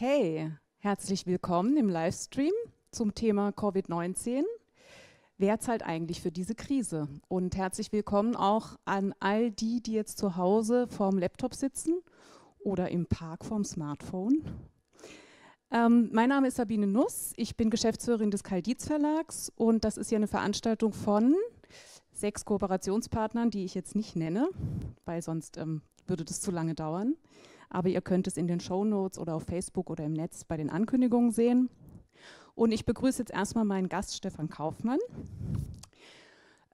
Okay, herzlich willkommen im Livestream zum Thema Covid-19. Wer zahlt eigentlich für diese Krise? Und herzlich willkommen auch an all die, die jetzt zu Hause vorm Laptop sitzen oder im Park vorm Smartphone. Ähm, mein Name ist Sabine Nuss, ich bin Geschäftsführerin des Kaldiz Verlags und das ist hier eine Veranstaltung von sechs Kooperationspartnern, die ich jetzt nicht nenne, weil sonst ähm, würde das zu lange dauern aber ihr könnt es in den Show Notes oder auf Facebook oder im Netz bei den Ankündigungen sehen. Und ich begrüße jetzt erstmal meinen Gast Stefan Kaufmann.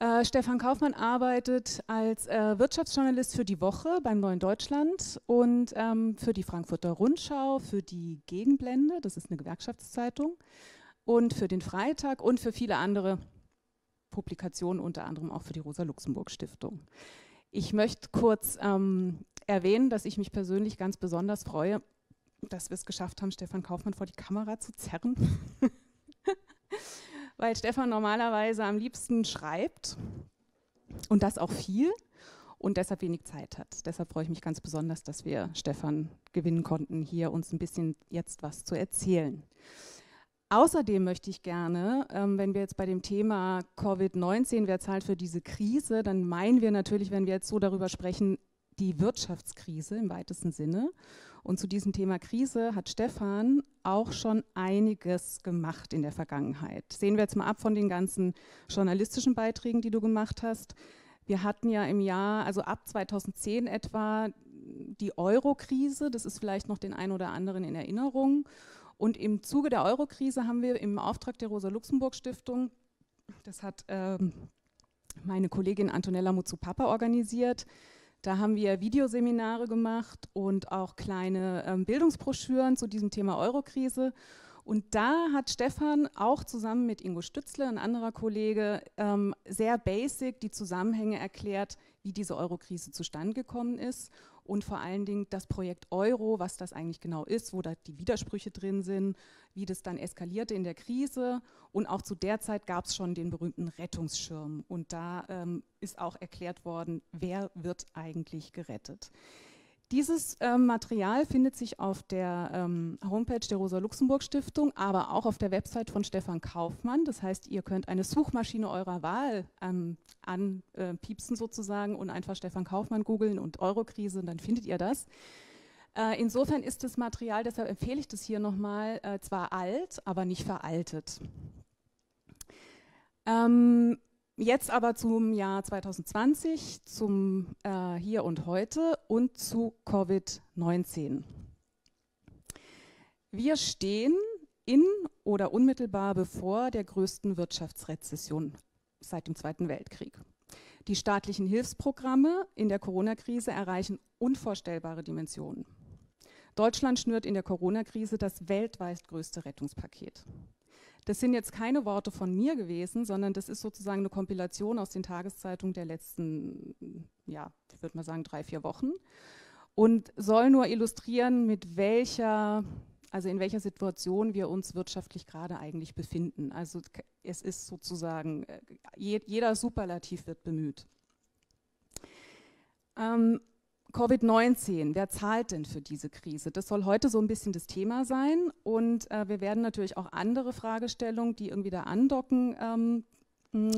Äh, Stefan Kaufmann arbeitet als äh, Wirtschaftsjournalist für die Woche beim Neuen Deutschland und ähm, für die Frankfurter Rundschau, für die Gegenblende, das ist eine Gewerkschaftszeitung, und für den Freitag und für viele andere Publikationen, unter anderem auch für die Rosa-Luxemburg-Stiftung. Ich möchte kurz ähm, erwähnen, dass ich mich persönlich ganz besonders freue, dass wir es geschafft haben, Stefan Kaufmann vor die Kamera zu zerren. Weil Stefan normalerweise am liebsten schreibt und das auch viel und deshalb wenig Zeit hat. Deshalb freue ich mich ganz besonders, dass wir Stefan gewinnen konnten, hier uns ein bisschen jetzt was zu erzählen. Außerdem möchte ich gerne, ähm, wenn wir jetzt bei dem Thema Covid-19, wer zahlt für diese Krise, dann meinen wir natürlich, wenn wir jetzt so darüber sprechen, die Wirtschaftskrise im weitesten Sinne. Und zu diesem Thema Krise hat Stefan auch schon einiges gemacht in der Vergangenheit. Sehen wir jetzt mal ab von den ganzen journalistischen Beiträgen, die du gemacht hast. Wir hatten ja im Jahr, also ab 2010 etwa, die Euro-Krise. Das ist vielleicht noch den einen oder anderen in Erinnerung. Und im Zuge der Euro-Krise haben wir im Auftrag der Rosa-Luxemburg-Stiftung, das hat ähm, meine Kollegin Antonella Muzupapa organisiert, da haben wir Videoseminare gemacht und auch kleine ähm, Bildungsbroschüren zu diesem Thema Eurokrise. Und da hat Stefan auch zusammen mit Ingo Stützle, ein anderer Kollege, ähm, sehr basic die Zusammenhänge erklärt, wie diese Eurokrise zustande gekommen ist und vor allen Dingen das Projekt Euro, was das eigentlich genau ist, wo da die Widersprüche drin sind, wie das dann eskalierte in der Krise. Und auch zu der Zeit gab es schon den berühmten Rettungsschirm. Und da ähm, ist auch erklärt worden, wer wird eigentlich gerettet. Dieses ähm, Material findet sich auf der ähm, Homepage der Rosa-Luxemburg-Stiftung, aber auch auf der Website von Stefan Kaufmann. Das heißt, ihr könnt eine Suchmaschine eurer Wahl ähm, anpiepsen äh, sozusagen und einfach Stefan Kaufmann googeln und Eurokrise und dann findet ihr das. Äh, insofern ist das Material, deshalb empfehle ich das hier nochmal, äh, zwar alt, aber nicht veraltet. Ähm, Jetzt aber zum Jahr 2020, zum äh, Hier und Heute und zu Covid-19. Wir stehen in oder unmittelbar bevor der größten Wirtschaftsrezession seit dem Zweiten Weltkrieg. Die staatlichen Hilfsprogramme in der Corona-Krise erreichen unvorstellbare Dimensionen. Deutschland schnürt in der Corona-Krise das weltweit größte Rettungspaket. Das sind jetzt keine Worte von mir gewesen, sondern das ist sozusagen eine Kompilation aus den Tageszeitungen der letzten, ja, ich würde mal sagen, drei, vier Wochen und soll nur illustrieren, mit welcher, also in welcher Situation wir uns wirtschaftlich gerade eigentlich befinden. Also es ist sozusagen, äh, jeder Superlativ wird bemüht. Ähm, Covid-19, wer zahlt denn für diese Krise? Das soll heute so ein bisschen das Thema sein. Und äh, wir werden natürlich auch andere Fragestellungen, die irgendwie da andocken, ähm,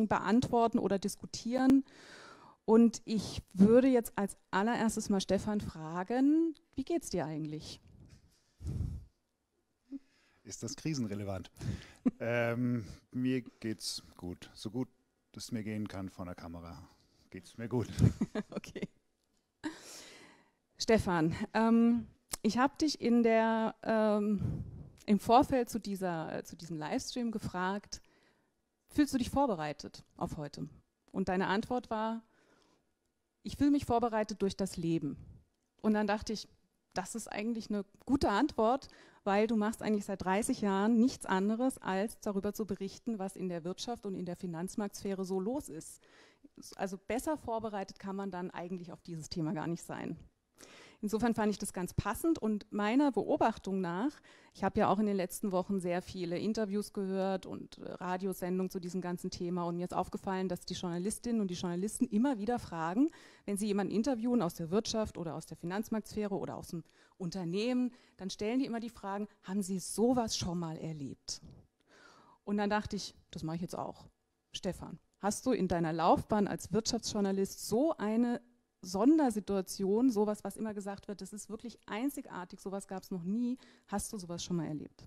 beantworten oder diskutieren. Und ich würde jetzt als allererstes mal Stefan fragen, wie geht's dir eigentlich? Ist das krisenrelevant? ähm, mir geht's gut. So gut es mir gehen kann vor der Kamera. Geht's mir gut. okay. Stefan, ähm, ich habe dich in der, ähm, im Vorfeld zu, dieser, äh, zu diesem Livestream gefragt, fühlst du dich vorbereitet auf heute? Und deine Antwort war, ich fühle mich vorbereitet durch das Leben. Und dann dachte ich, das ist eigentlich eine gute Antwort, weil du machst eigentlich seit 30 Jahren nichts anderes, als darüber zu berichten, was in der Wirtschaft und in der Finanzmarktsphäre so los ist. Also besser vorbereitet kann man dann eigentlich auf dieses Thema gar nicht sein. Insofern fand ich das ganz passend und meiner Beobachtung nach, ich habe ja auch in den letzten Wochen sehr viele Interviews gehört und äh, Radiosendungen zu diesem ganzen Thema und mir ist aufgefallen, dass die Journalistinnen und die Journalisten immer wieder fragen, wenn sie jemanden interviewen aus der Wirtschaft oder aus der Finanzmarktsphäre oder aus dem Unternehmen, dann stellen die immer die Fragen, haben sie sowas schon mal erlebt? Und dann dachte ich, das mache ich jetzt auch. Stefan, hast du in deiner Laufbahn als Wirtschaftsjournalist so eine Sondersituation, sowas, was immer gesagt wird, das ist wirklich einzigartig, sowas gab es noch nie. Hast du sowas schon mal erlebt?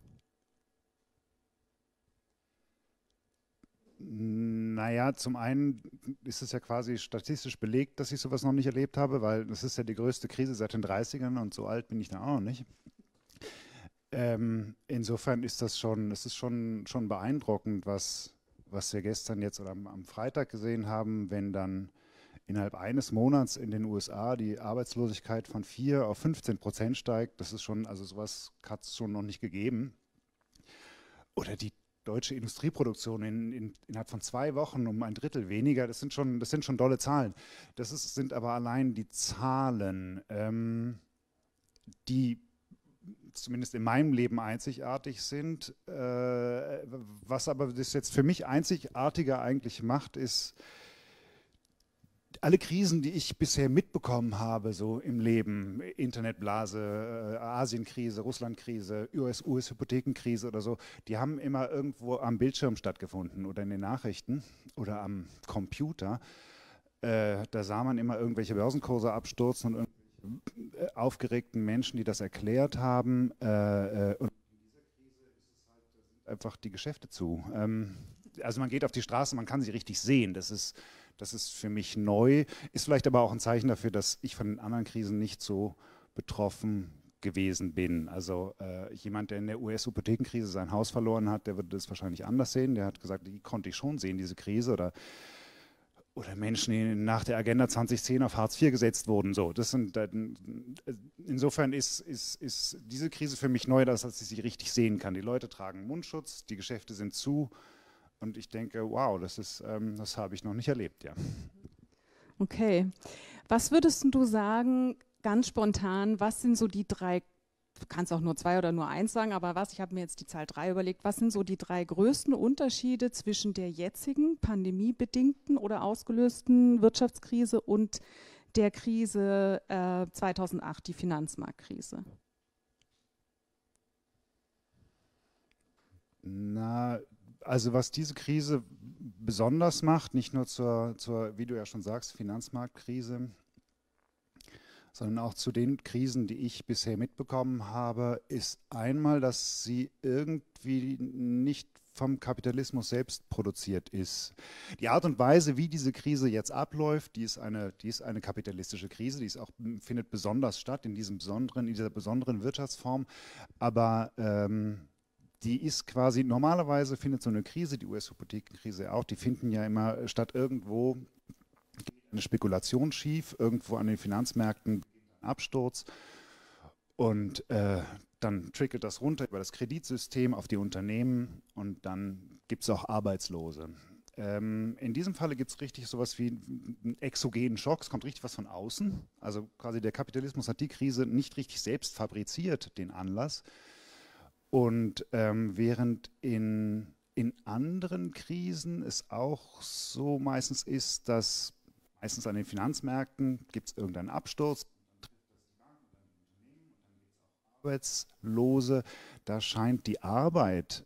Naja, zum einen ist es ja quasi statistisch belegt, dass ich sowas noch nicht erlebt habe, weil das ist ja die größte Krise seit den 30ern und so alt bin ich dann auch noch nicht. Ähm, insofern ist das schon, es ist schon, schon beeindruckend, was, was wir gestern jetzt oder am, am Freitag gesehen haben, wenn dann innerhalb eines Monats in den USA die Arbeitslosigkeit von 4 auf 15 Prozent steigt. Das ist schon, also sowas hat es schon noch nicht gegeben. Oder die deutsche Industrieproduktion in, in, innerhalb von zwei Wochen um ein Drittel weniger. Das sind schon, das sind schon dolle Zahlen. Das ist, sind aber allein die Zahlen, ähm, die zumindest in meinem Leben einzigartig sind. Äh, was aber das jetzt für mich einzigartiger eigentlich macht, ist, alle Krisen, die ich bisher mitbekommen habe, so im Leben, Internetblase, äh, Asienkrise, Russlandkrise, US-Hypothekenkrise us oder so, die haben immer irgendwo am Bildschirm stattgefunden oder in den Nachrichten oder am Computer. Äh, da sah man immer irgendwelche Börsenkurse abstürzen und irgendwelche äh, aufgeregten Menschen, die das erklärt haben. Äh, äh und halt, einfach die Geschäfte zu. Ähm, also man geht auf die Straße, man kann sie richtig sehen. Das ist das ist für mich neu, ist vielleicht aber auch ein Zeichen dafür, dass ich von den anderen Krisen nicht so betroffen gewesen bin. Also äh, jemand, der in der US-Hypothekenkrise sein Haus verloren hat, der würde das wahrscheinlich anders sehen. Der hat gesagt, die konnte ich schon sehen, diese Krise. Oder, oder Menschen, die nach der Agenda 2010 auf Hartz IV gesetzt wurden. So, das sind, äh, insofern ist, ist, ist diese Krise für mich neu, dass ich sie richtig sehen kann. Die Leute tragen Mundschutz, die Geschäfte sind zu. Und ich denke, wow, das, ähm, das habe ich noch nicht erlebt, ja. Okay. Was würdest du sagen, ganz spontan, was sind so die drei, du kannst auch nur zwei oder nur eins sagen, aber was, ich habe mir jetzt die Zahl drei überlegt, was sind so die drei größten Unterschiede zwischen der jetzigen pandemiebedingten oder ausgelösten Wirtschaftskrise und der Krise äh, 2008, die Finanzmarktkrise? Na, also was diese Krise besonders macht, nicht nur zur, zur wie du ja schon sagst, Finanzmarktkrise, sondern auch zu den Krisen, die ich bisher mitbekommen habe, ist einmal, dass sie irgendwie nicht vom Kapitalismus selbst produziert ist. Die Art und Weise, wie diese Krise jetzt abläuft, die ist eine, die ist eine kapitalistische Krise, die ist auch, findet besonders statt in, diesem besonderen, in dieser besonderen Wirtschaftsform. Aber ähm, die ist quasi, normalerweise findet so eine Krise, die US-Hypothekenkrise auch, die finden ja immer statt irgendwo eine Spekulation schief, irgendwo an den Finanzmärkten ein Absturz und äh, dann trickelt das runter über das Kreditsystem auf die Unternehmen und dann gibt es auch Arbeitslose. Ähm, in diesem Falle gibt es richtig sowas wie einen exogenen Schock, es kommt richtig was von außen. Also quasi der Kapitalismus hat die Krise nicht richtig selbst fabriziert, den Anlass, und ähm, während in, in anderen Krisen es auch so meistens ist, dass meistens an den Finanzmärkten gibt es irgendeinen Absturz, Arbeitslose, da scheint die Arbeit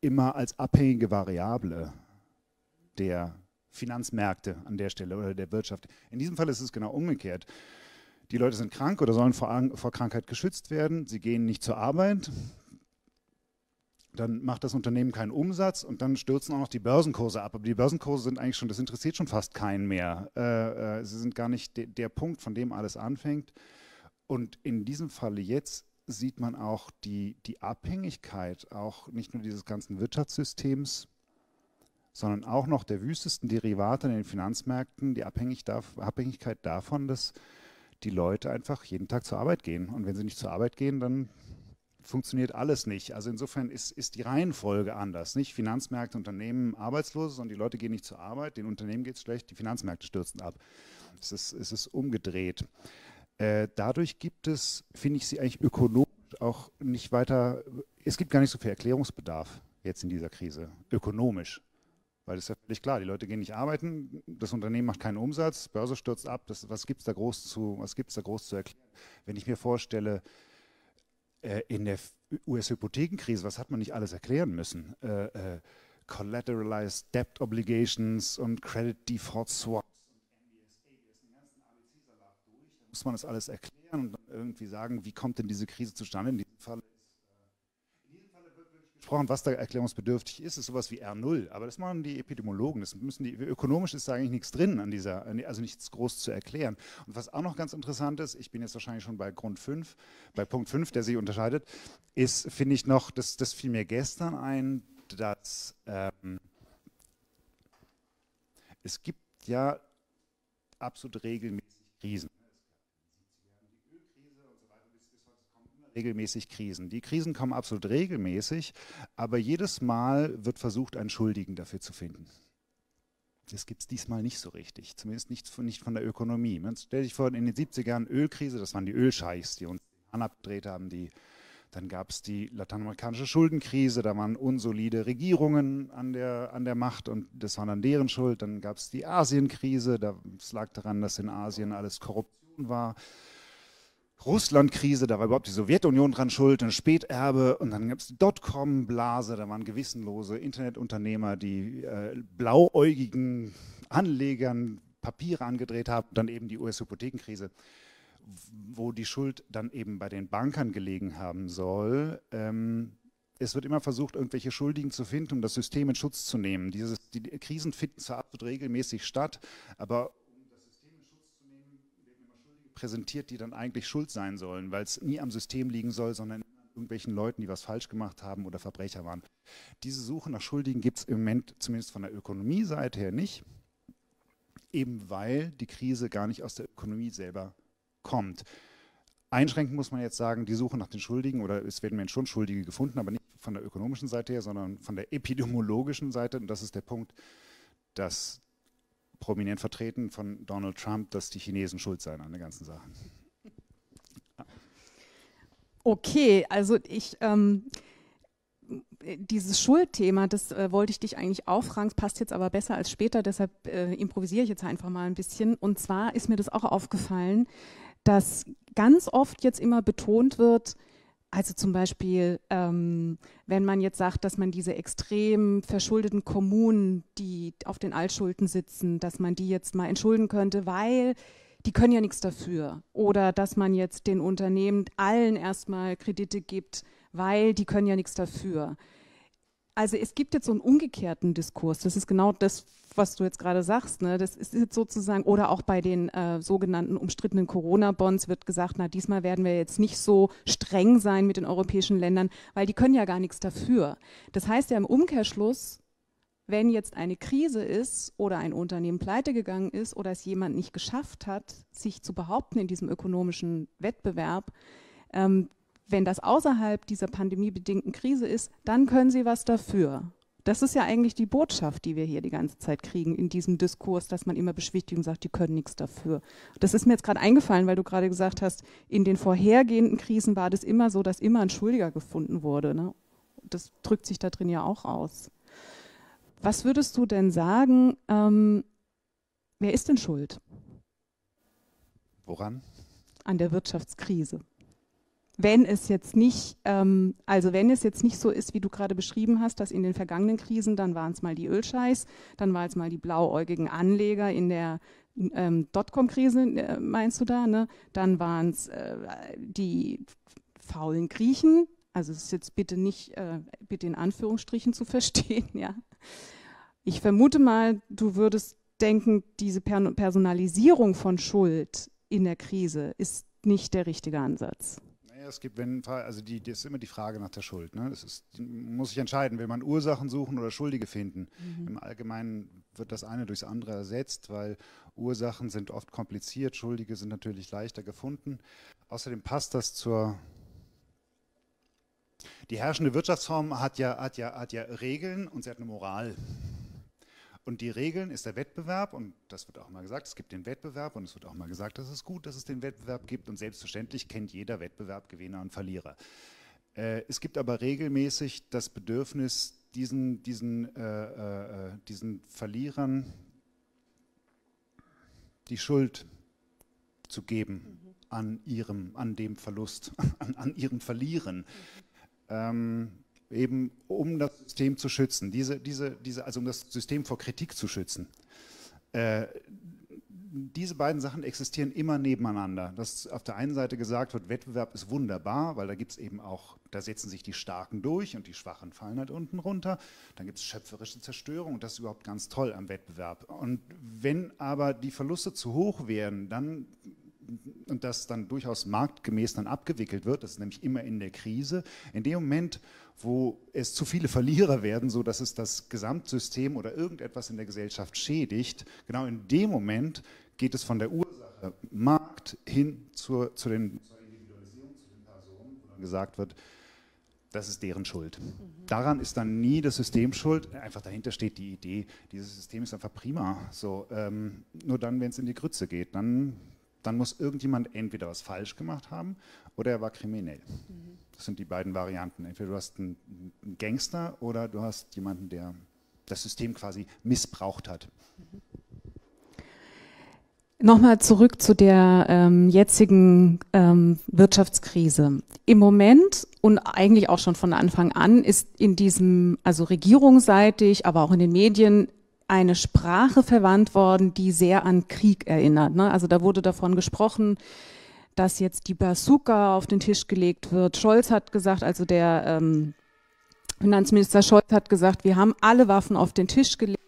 immer als abhängige Variable der Finanzmärkte an der Stelle oder der Wirtschaft. In diesem Fall ist es genau umgekehrt. Die Leute sind krank oder sollen vor, vor Krankheit geschützt werden. Sie gehen nicht zur Arbeit dann macht das Unternehmen keinen Umsatz und dann stürzen auch noch die Börsenkurse ab. Aber die Börsenkurse sind eigentlich schon, das interessiert schon fast keinen mehr. Äh, äh, sie sind gar nicht de der Punkt, von dem alles anfängt. Und in diesem Falle jetzt sieht man auch die, die Abhängigkeit, auch nicht nur dieses ganzen Wirtschaftssystems, sondern auch noch der wüstesten Derivate in den Finanzmärkten, die Abhängig darf, Abhängigkeit davon, dass die Leute einfach jeden Tag zur Arbeit gehen. Und wenn sie nicht zur Arbeit gehen, dann funktioniert alles nicht. Also insofern ist, ist die Reihenfolge anders. Nicht Finanzmärkte, Unternehmen, Arbeitslose, sondern die Leute gehen nicht zur Arbeit, den Unternehmen geht es schlecht, die Finanzmärkte stürzen ab. Es ist, es ist umgedreht. Äh, dadurch gibt es, finde ich sie eigentlich ökonomisch auch nicht weiter, es gibt gar nicht so viel Erklärungsbedarf jetzt in dieser Krise, ökonomisch. Weil es ist ja völlig klar, die Leute gehen nicht arbeiten, das Unternehmen macht keinen Umsatz, Börse stürzt ab, das, was gibt es da da groß zu erklären? Wenn ich mir vorstelle, äh, in der US-Hypothekenkrise, was hat man nicht alles erklären müssen? Äh, äh, Collateralized Debt Obligations und Credit Default Swaps muss man das alles erklären und dann irgendwie sagen, wie kommt denn diese Krise zustande? In diesem Fall gesprochen, was da erklärungsbedürftig ist, ist sowas wie R0. Aber das machen die Epidemiologen. Das müssen die, ökonomisch ist da eigentlich nichts drin an dieser, also nichts groß zu erklären. Und was auch noch ganz interessant ist, ich bin jetzt wahrscheinlich schon bei Grund 5, bei Punkt 5, der sich unterscheidet, ist, finde ich noch, das, das fiel mir gestern ein, dass ähm, es gibt ja absolut regelmäßig Krisen. regelmäßig Krisen. Die Krisen kommen absolut regelmäßig, aber jedes Mal wird versucht, einen Schuldigen dafür zu finden. Das gibt es diesmal nicht so richtig, zumindest nicht von, nicht von der Ökonomie. Man stellt sich vor, in den 70ern Ölkrise, das waren die Ölscheichs, die uns abgedreht haben, die dann gab es die lateinamerikanische Schuldenkrise, da waren unsolide Regierungen an der, an der Macht und das waren dann deren Schuld. Dann gab es die Asienkrise, das lag daran, dass in Asien alles Korruption war. Russland-Krise, da war überhaupt die Sowjetunion dran schuld, ein Späterbe und dann gab es die Dotcom-Blase, da waren gewissenlose Internetunternehmer, die äh, blauäugigen Anlegern Papiere angedreht haben, dann eben die US-Hypothekenkrise, wo die Schuld dann eben bei den Bankern gelegen haben soll. Ähm, es wird immer versucht, irgendwelche Schuldigen zu finden, um das System in Schutz zu nehmen. Dieses, die Krisen finden zwar regelmäßig statt, aber präsentiert, die dann eigentlich schuld sein sollen, weil es nie am System liegen soll, sondern irgendwelchen Leuten, die was falsch gemacht haben oder Verbrecher waren. Diese Suche nach Schuldigen gibt es im Moment zumindest von der Ökonomie-Seite her nicht, eben weil die Krise gar nicht aus der Ökonomie selber kommt. Einschränkend muss man jetzt sagen, die Suche nach den Schuldigen oder es werden schon Schuldige gefunden, aber nicht von der ökonomischen Seite her, sondern von der epidemiologischen Seite. Und das ist der Punkt, dass prominent vertreten von Donald Trump, dass die Chinesen schuld seien an der ganzen Sache. Okay, also ich, ähm, dieses Schuldthema, das äh, wollte ich dich eigentlich auffragen, es passt jetzt aber besser als später, deshalb äh, improvisiere ich jetzt einfach mal ein bisschen. Und zwar ist mir das auch aufgefallen, dass ganz oft jetzt immer betont wird, also zum Beispiel, ähm, wenn man jetzt sagt, dass man diese extrem verschuldeten Kommunen, die auf den Altschulden sitzen, dass man die jetzt mal entschulden könnte, weil die können ja nichts dafür. Oder dass man jetzt den Unternehmen allen erstmal Kredite gibt, weil die können ja nichts dafür. Also es gibt jetzt so einen umgekehrten Diskurs. Das ist genau das, was du jetzt gerade sagst, ne, das ist jetzt sozusagen, oder auch bei den äh, sogenannten umstrittenen Corona-Bonds wird gesagt, na, diesmal werden wir jetzt nicht so streng sein mit den europäischen Ländern, weil die können ja gar nichts dafür. Das heißt ja im Umkehrschluss, wenn jetzt eine Krise ist oder ein Unternehmen pleite gegangen ist oder es jemand nicht geschafft hat, sich zu behaupten in diesem ökonomischen Wettbewerb, ähm, wenn das außerhalb dieser pandemiebedingten Krise ist, dann können sie was dafür. Das ist ja eigentlich die Botschaft, die wir hier die ganze Zeit kriegen in diesem Diskurs, dass man immer Beschwichtigung sagt, die können nichts dafür. Das ist mir jetzt gerade eingefallen, weil du gerade gesagt hast, in den vorhergehenden Krisen war das immer so, dass immer ein Schuldiger gefunden wurde. Ne? Das drückt sich da drin ja auch aus. Was würdest du denn sagen, ähm, wer ist denn schuld? Woran? An der Wirtschaftskrise wenn es jetzt nicht, ähm, also wenn es jetzt nicht so ist, wie du gerade beschrieben hast, dass in den vergangenen Krisen, dann waren es mal die Ölscheiß, dann waren es mal die blauäugigen Anleger in der ähm, Dotcom-Krise, äh, meinst du da, ne? Dann waren es äh, die faulen Griechen, also es ist jetzt bitte nicht, äh, bitte in Anführungsstrichen zu verstehen, ja. Ich vermute mal, du würdest denken, diese per Personalisierung von Schuld in der Krise ist nicht der richtige Ansatz es gibt, wenn, also die, das ist immer die Frage nach der Schuld. Ne? Das ist, muss sich entscheiden, will man Ursachen suchen oder Schuldige finden. Mhm. Im Allgemeinen wird das eine durchs andere ersetzt, weil Ursachen sind oft kompliziert, Schuldige sind natürlich leichter gefunden. Außerdem passt das zur die herrschende Wirtschaftsform hat ja, hat, ja, hat ja Regeln und sie hat eine Moral. Und die Regeln ist der Wettbewerb und das wird auch mal gesagt, es gibt den Wettbewerb und es wird auch mal gesagt, dass es gut, dass es den Wettbewerb gibt und selbstverständlich kennt jeder Wettbewerb Gewinner und Verlierer. Äh, es gibt aber regelmäßig das Bedürfnis, diesen, diesen, äh, äh, äh, diesen Verlierern die Schuld zu geben mhm. an ihrem, an dem Verlust, an, an ihrem Verlieren. Mhm. Ähm, eben um das System zu schützen, diese, diese, diese, also um das System vor Kritik zu schützen. Äh, diese beiden Sachen existieren immer nebeneinander. Dass auf der einen Seite gesagt wird, Wettbewerb ist wunderbar, weil da gibt es eben auch, da setzen sich die Starken durch und die Schwachen fallen halt unten runter. Dann gibt es schöpferische Zerstörung und das ist überhaupt ganz toll am Wettbewerb. Und wenn aber die Verluste zu hoch werden, dann und das dann durchaus marktgemäß dann abgewickelt wird, das ist nämlich immer in der Krise, in dem Moment, wo es zu viele Verlierer werden, so dass es das Gesamtsystem oder irgendetwas in der Gesellschaft schädigt, genau in dem Moment geht es von der Ursache Markt hin zur, zu den, zur Individualisierung, zu den Personen, wo dann gesagt wird, das ist deren Schuld. Mhm. Daran ist dann nie das System schuld. Einfach dahinter steht die Idee, dieses System ist einfach prima. So, ähm, nur dann, wenn es in die Grütze geht, dann dann muss irgendjemand entweder was falsch gemacht haben oder er war kriminell. Mhm. Das sind die beiden Varianten. Entweder du hast einen Gangster oder du hast jemanden, der das System quasi missbraucht hat. Mhm. Nochmal zurück zu der ähm, jetzigen ähm, Wirtschaftskrise. Im Moment und eigentlich auch schon von Anfang an ist in diesem, also regierungsseitig, aber auch in den Medien eine Sprache verwandt worden, die sehr an Krieg erinnert. Ne? Also da wurde davon gesprochen, dass jetzt die Bazooka auf den Tisch gelegt wird. Scholz hat gesagt, also der ähm, Finanzminister Scholz hat gesagt, wir haben alle Waffen auf den Tisch gelegt.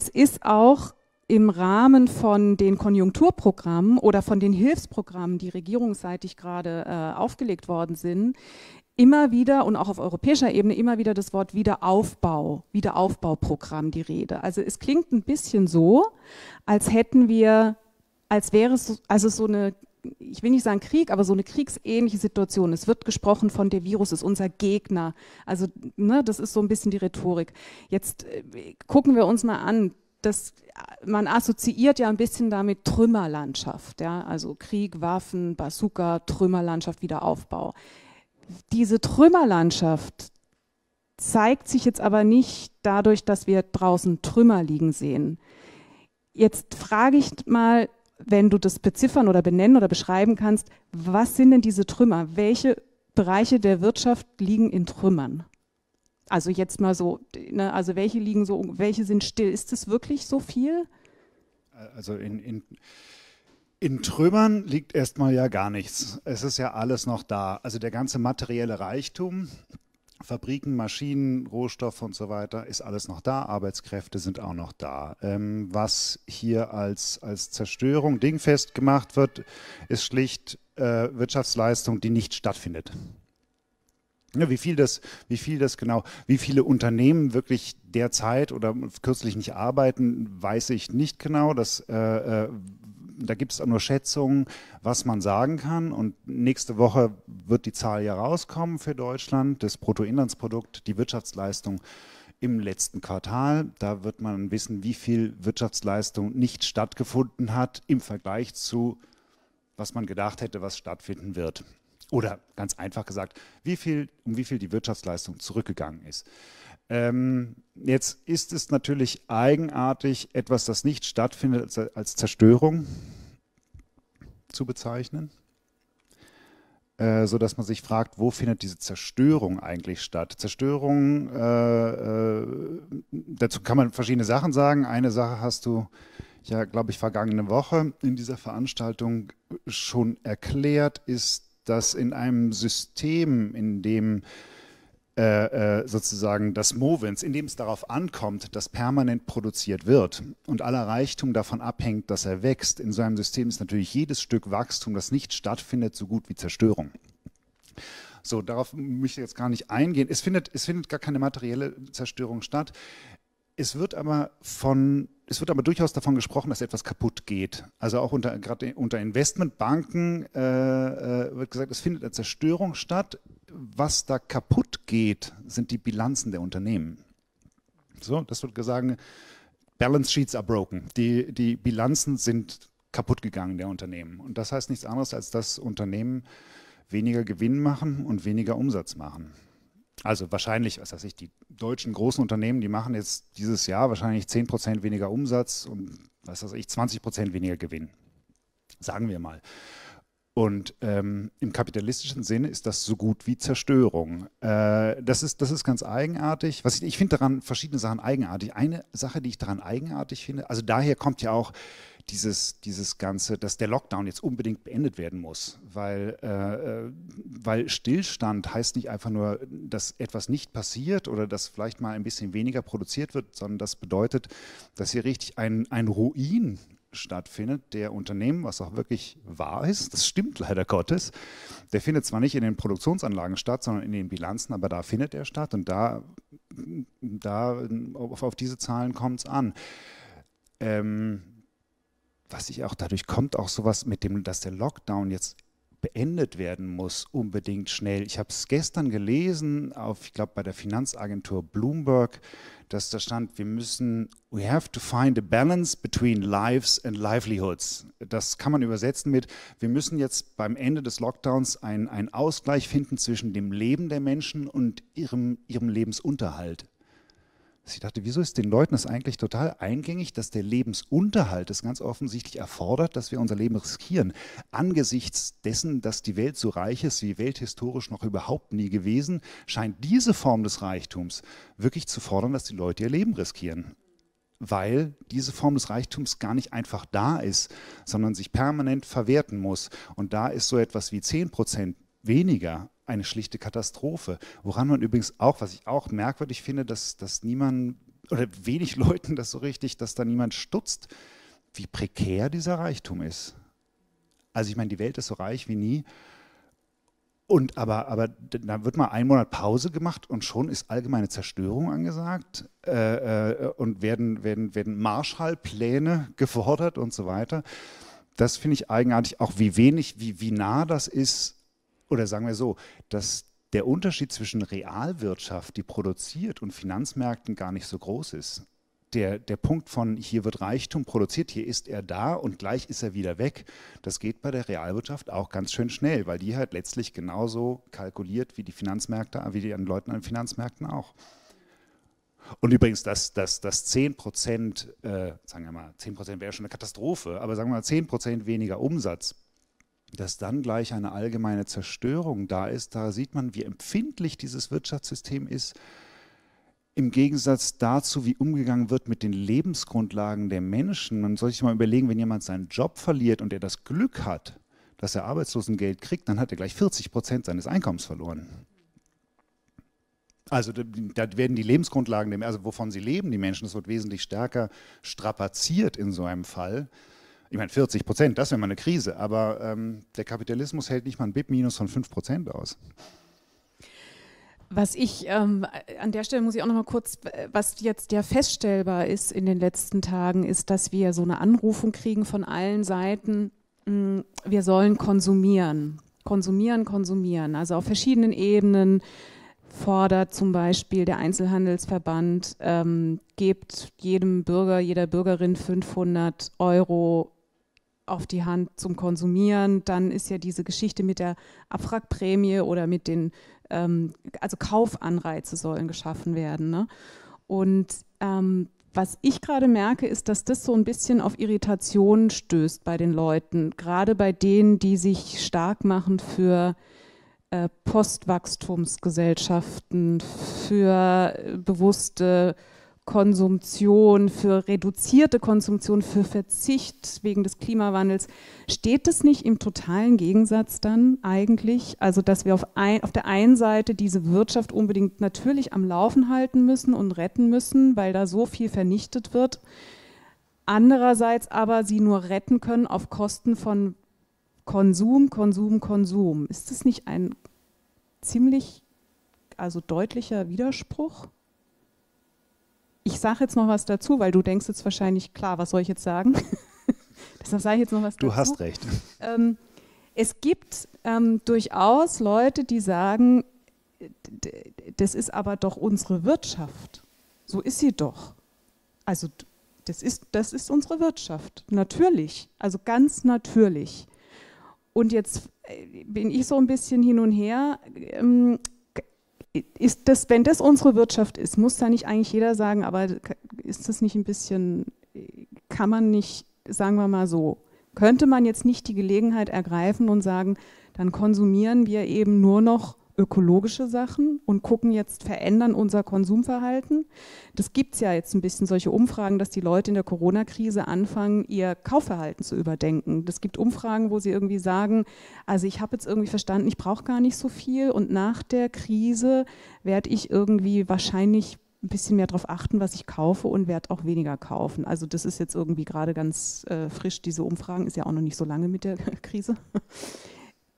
Es ist auch im Rahmen von den Konjunkturprogrammen oder von den Hilfsprogrammen, die regierungsseitig gerade äh, aufgelegt worden sind, immer wieder und auch auf europäischer Ebene immer wieder das Wort Wiederaufbau, Wiederaufbauprogramm die Rede. Also es klingt ein bisschen so, als hätten wir, als wäre es also so eine ich will nicht sagen Krieg, aber so eine kriegsähnliche Situation. Es wird gesprochen von der Virus ist unser Gegner. Also ne, das ist so ein bisschen die Rhetorik. Jetzt äh, gucken wir uns mal an, dass man assoziiert ja ein bisschen damit Trümmerlandschaft, ja, also Krieg, Waffen, Bazooka, Trümmerlandschaft, Wiederaufbau diese Trümmerlandschaft zeigt sich jetzt aber nicht dadurch, dass wir draußen Trümmer liegen sehen. Jetzt frage ich mal, wenn du das beziffern oder benennen oder beschreiben kannst, was sind denn diese Trümmer? Welche Bereiche der Wirtschaft liegen in Trümmern? Also jetzt mal so, ne, also welche liegen so, welche sind still? Ist es wirklich so viel? Also in, in in Trümmern liegt erstmal ja gar nichts. Es ist ja alles noch da. Also der ganze materielle Reichtum, Fabriken, Maschinen, Rohstoff und so weiter, ist alles noch da. Arbeitskräfte sind auch noch da. Ähm, was hier als, als Zerstörung dingfest gemacht wird, ist schlicht äh, Wirtschaftsleistung, die nicht stattfindet. Ja, wie viel das, wie viel das genau, wie viele Unternehmen wirklich derzeit oder kürzlich nicht arbeiten, weiß ich nicht genau. Das äh, äh da gibt es nur Schätzungen, was man sagen kann. Und nächste Woche wird die Zahl ja rauskommen für Deutschland, das Bruttoinlandsprodukt, die Wirtschaftsleistung im letzten Quartal. Da wird man wissen, wie viel Wirtschaftsleistung nicht stattgefunden hat im Vergleich zu, was man gedacht hätte, was stattfinden wird. Oder ganz einfach gesagt, wie viel, um wie viel die Wirtschaftsleistung zurückgegangen ist. Ähm, jetzt ist es natürlich eigenartig, etwas, das nicht stattfindet, als, Zerstörung zu bezeichnen, äh, sodass man sich fragt, wo findet diese Zerstörung eigentlich statt? Zerstörung, äh, äh, dazu kann man verschiedene Sachen sagen. Eine Sache hast du ja, glaube ich, vergangene Woche in dieser Veranstaltung schon erklärt, ist, dass in einem System, in dem äh, äh, sozusagen das Movens, indem es darauf ankommt, dass permanent produziert wird und aller Reichtum davon abhängt, dass er wächst. In so einem System ist natürlich jedes Stück Wachstum, das nicht stattfindet, so gut wie Zerstörung. So, darauf möchte ich jetzt gar nicht eingehen. Es findet, es findet gar keine materielle Zerstörung statt. Es wird aber von es wird aber durchaus davon gesprochen, dass etwas kaputt geht. Also auch unter, gerade unter Investmentbanken äh, äh wird gesagt, es findet eine Zerstörung statt was da kaputt geht, sind die Bilanzen der Unternehmen. So, das wird gesagt, Balance Sheets are broken. Die, die Bilanzen sind kaputt gegangen der Unternehmen. Und das heißt nichts anderes, als dass Unternehmen weniger Gewinn machen und weniger Umsatz machen. Also wahrscheinlich, was weiß ich, die deutschen großen Unternehmen, die machen jetzt dieses Jahr wahrscheinlich 10% weniger Umsatz und was weiß ich, 20% weniger Gewinn. Sagen wir mal. Und ähm, im kapitalistischen Sinne ist das so gut wie Zerstörung. Äh, das, ist, das ist ganz eigenartig. Was ich ich finde daran verschiedene Sachen eigenartig. Eine Sache, die ich daran eigenartig finde, also daher kommt ja auch dieses, dieses Ganze, dass der Lockdown jetzt unbedingt beendet werden muss, weil, äh, äh weil Stillstand heißt nicht einfach nur, dass etwas nicht passiert oder dass vielleicht mal ein bisschen weniger produziert wird, sondern das bedeutet, dass hier richtig ein, ein Ruin stattfindet, der Unternehmen, was auch wirklich wahr ist, das stimmt leider Gottes, der findet zwar nicht in den Produktionsanlagen statt, sondern in den Bilanzen, aber da findet er statt und da, da auf, auf diese Zahlen kommt es an. Ähm, was ich auch dadurch kommt, auch sowas mit dem, dass der Lockdown jetzt beendet werden muss, unbedingt schnell. Ich habe es gestern gelesen, auf, ich glaube, bei der Finanzagentur Bloomberg, dass da stand, wir müssen, we have to find a balance between lives and livelihoods. Das kann man übersetzen mit, wir müssen jetzt beim Ende des Lockdowns einen Ausgleich finden zwischen dem Leben der Menschen und ihrem, ihrem Lebensunterhalt. Dass also ich dachte, wieso ist den Leuten das eigentlich total eingängig, dass der Lebensunterhalt es ganz offensichtlich erfordert, dass wir unser Leben riskieren, angesichts dessen, dass die Welt so reich ist wie welthistorisch noch überhaupt nie gewesen, scheint diese Form des Reichtums wirklich zu fordern, dass die Leute ihr Leben riskieren weil diese Form des Reichtums gar nicht einfach da ist, sondern sich permanent verwerten muss. Und da ist so etwas wie 10 Prozent weniger eine schlichte Katastrophe. Woran man übrigens auch, was ich auch merkwürdig finde, dass, dass niemand oder wenig Leuten das so richtig, dass da niemand stutzt, wie prekär dieser Reichtum ist. Also ich meine, die Welt ist so reich wie nie. Und aber, aber da wird mal ein Monat Pause gemacht und schon ist allgemeine Zerstörung angesagt äh, äh, und werden, werden, werden Marshallpläne gefordert und so weiter. Das finde ich eigenartig, auch wie wenig, wie, wie nah das ist oder sagen wir so, dass der Unterschied zwischen Realwirtschaft, die produziert, und Finanzmärkten gar nicht so groß ist. Der, der Punkt von hier wird Reichtum produziert, hier ist er da und gleich ist er wieder weg, das geht bei der Realwirtschaft auch ganz schön schnell, weil die halt letztlich genauso kalkuliert wie die Finanzmärkte, wie die an Leuten an den Finanzmärkten auch. Und übrigens, dass, dass, dass 10 Prozent, äh, sagen wir mal, 10 Prozent wäre schon eine Katastrophe, aber sagen wir mal 10 Prozent weniger Umsatz dass dann gleich eine allgemeine Zerstörung da ist, da sieht man, wie empfindlich dieses Wirtschaftssystem ist, im Gegensatz dazu, wie umgegangen wird mit den Lebensgrundlagen der Menschen. Man sollte sich mal überlegen, wenn jemand seinen Job verliert und er das Glück hat, dass er Arbeitslosengeld kriegt, dann hat er gleich 40 Prozent seines Einkommens verloren. Also da werden die Lebensgrundlagen, also wovon sie leben, die Menschen, das wird wesentlich stärker strapaziert in so einem Fall ich meine 40 Prozent, das wäre mal eine Krise, aber ähm, der Kapitalismus hält nicht mal ein BIP-Minus von 5 Prozent aus. Was ich ähm, an der Stelle muss ich auch noch mal kurz, was jetzt ja feststellbar ist in den letzten Tagen, ist, dass wir so eine Anrufung kriegen von allen Seiten, mh, hm, wir sollen konsumieren, konsumieren, konsumieren. Also auf verschiedenen Ebenen fordert zum Beispiel der Einzelhandelsverband, ähm, gebt jedem Bürger, jeder Bürgerin 500 Euro auf die Hand zum Konsumieren. Dann ist ja diese Geschichte mit der Abwrackprämie oder mit den, ähm, also Kaufanreize sollen geschaffen werden. Ne? Und ähm, was ich gerade merke, ist, dass das so ein bisschen auf Irritationen stößt bei den Leuten, gerade bei denen, die sich stark machen für äh, Postwachstumsgesellschaften, für äh, bewusste äh, Konsumtion, für reduzierte Konsumtion, für Verzicht wegen des Klimawandels, steht das nicht im totalen Gegensatz dann eigentlich? Also, dass wir auf, ein, auf der einen Seite diese Wirtschaft unbedingt natürlich am Laufen halten müssen und retten müssen, weil da so viel vernichtet wird. Andererseits aber sie nur retten können auf Kosten von Konsum, Konsum, Konsum. Ist das nicht ein ziemlich, also deutlicher Widerspruch? ich sage jetzt noch was dazu, weil du denkst jetzt wahrscheinlich, klar, was soll ich jetzt sagen? Deshalb sage ich jetzt noch was dazu. Du hast recht. Ähm, es gibt ähm, durchaus Leute, die sagen, das ist aber doch unsere Wirtschaft. So ist sie doch. Also das ist, das ist unsere Wirtschaft. Natürlich. Also ganz natürlich. Und jetzt äh, bin ich so ein bisschen hin und her. Ähm, ist das, wenn das unsere Wirtschaft ist, muss da nicht eigentlich jeder sagen, aber ist das nicht ein bisschen, kann man nicht, sagen wir mal so, könnte man jetzt nicht die Gelegenheit ergreifen und sagen, dann konsumieren wir eben nur noch ökologische Sachen und gucken jetzt, verändern unser Konsumverhalten. Das gibt es ja jetzt ein bisschen solche Umfragen, dass die Leute in der Corona-Krise anfangen, ihr Kaufverhalten zu überdenken. Das gibt Umfragen, wo sie irgendwie sagen, also ich habe jetzt irgendwie verstanden, ich brauche gar nicht so viel und nach der Krise werde ich irgendwie wahrscheinlich ein bisschen mehr darauf achten, was ich kaufe und werde auch weniger kaufen. Also das ist jetzt irgendwie gerade ganz äh, frisch, diese Umfragen ist ja auch noch nicht so lange mit der Krise.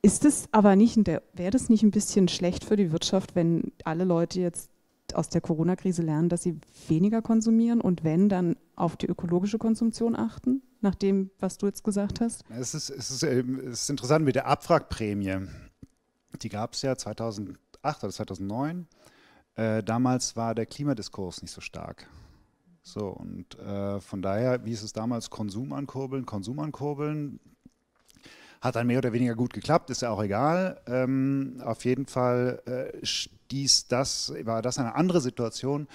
Ist es aber nicht, wäre das nicht ein bisschen schlecht für die Wirtschaft, wenn alle Leute jetzt aus der Corona-Krise lernen, dass sie weniger konsumieren und wenn, dann auf die ökologische Konsumtion achten, nach dem, was du jetzt gesagt hast? Es ist, es ist, ähm, es ist interessant mit der Abwrackprämie. Die gab es ja 2008 oder 2009. Äh, damals war der Klimadiskurs nicht so stark. So, und äh, von daher, wie ist es damals, Konsum ankurbeln, Konsum ankurbeln, hat dann mehr oder weniger gut geklappt, ist ja auch egal. Ähm, auf jeden Fall äh, stieß das, war das eine andere Situation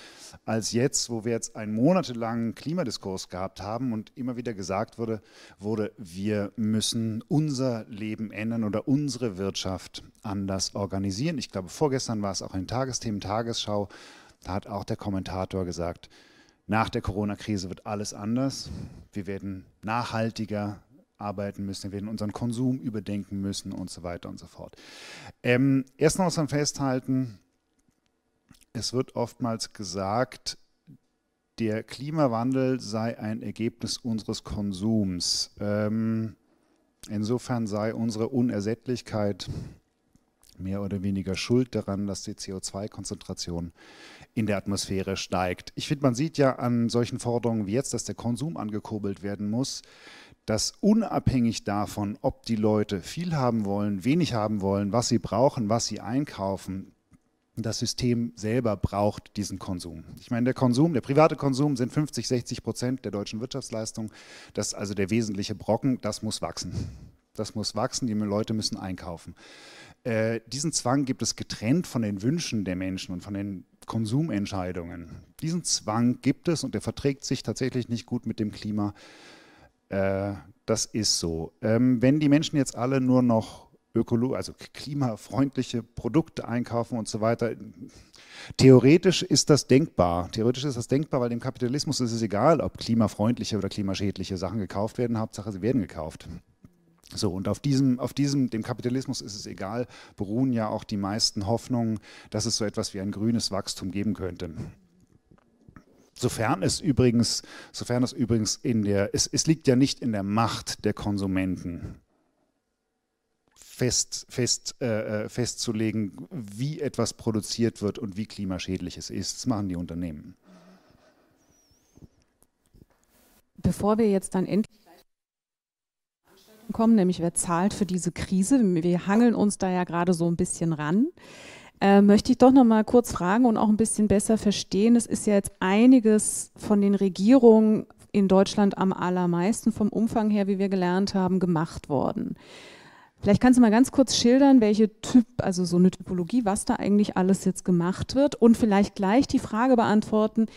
als jetzt, wo wir jetzt einen monatelangen Klimadiskurs gehabt haben und immer wieder gesagt wurde, wurde, wir müssen unser Leben ändern oder unsere Wirtschaft anders organisieren. Ich glaube, vorgestern war es auch in Tagesthemen, Tagesschau, da hat auch der Kommentator gesagt, nach der Corona-Krise wird alles anders. Wir werden nachhaltiger, arbeiten müssen, wir werden unseren Konsum überdenken müssen und so weiter und so fort. Ähm, erst noch was Festhalten. Es wird oftmals gesagt, der Klimawandel sei ein Ergebnis unseres Konsums. Ähm, insofern sei unsere Unersättlichkeit mehr oder weniger schuld daran, dass die CO2-Konzentration in der Atmosphäre steigt. Ich finde, man sieht ja an solchen Forderungen wie jetzt, dass der Konsum angekurbelt werden muss, dass unabhängig davon, ob die Leute viel haben wollen, wenig haben wollen, was sie brauchen, was sie einkaufen, das System selber braucht diesen Konsum. Ich meine, der Konsum, der private Konsum sind 50, 60 Prozent der deutschen Wirtschaftsleistung. Das ist also der wesentliche Brocken, das muss wachsen. Das muss wachsen, die Leute müssen einkaufen. Äh, diesen Zwang gibt es getrennt von den Wünschen der Menschen und von den Konsumentscheidungen. Diesen Zwang gibt es und der verträgt sich tatsächlich nicht gut mit dem Klima äh, das ist so. Ähm, wenn die Menschen jetzt alle nur noch ökolo also klimafreundliche Produkte einkaufen und so weiter, theoretisch ist das denkbar. Theoretisch ist das denkbar, weil dem Kapitalismus ist es egal, ob klimafreundliche oder klimaschädliche Sachen gekauft werden. Hauptsache, sie werden gekauft. So, und auf diesem, auf diesem, dem Kapitalismus ist es egal, beruhen ja auch die meisten Hoffnungen, dass es so etwas wie ein grünes Wachstum geben könnte. Sofern es übrigens, sofern es übrigens in der, es, es liegt ja nicht in der Macht der Konsumenten, fest, fest, äh, äh festzulegen, wie etwas produziert wird und wie klimaschädlich es ist. Das machen die Unternehmen. Bevor wir jetzt dann endlich kommen, nämlich wer zahlt für diese Krise, wir hangeln uns da ja gerade so ein bisschen ran äh, möchte ich doch noch mal kurz fragen und auch ein bisschen besser verstehen. Es ist ja jetzt einiges von den Regierungen in Deutschland am allermeisten vom Umfang her, wie wir gelernt haben, gemacht worden. Vielleicht kannst du mal ganz kurz schildern, welche Typ, also so eine Typologie, was da eigentlich alles jetzt gemacht wird und vielleicht gleich die Frage beantworten,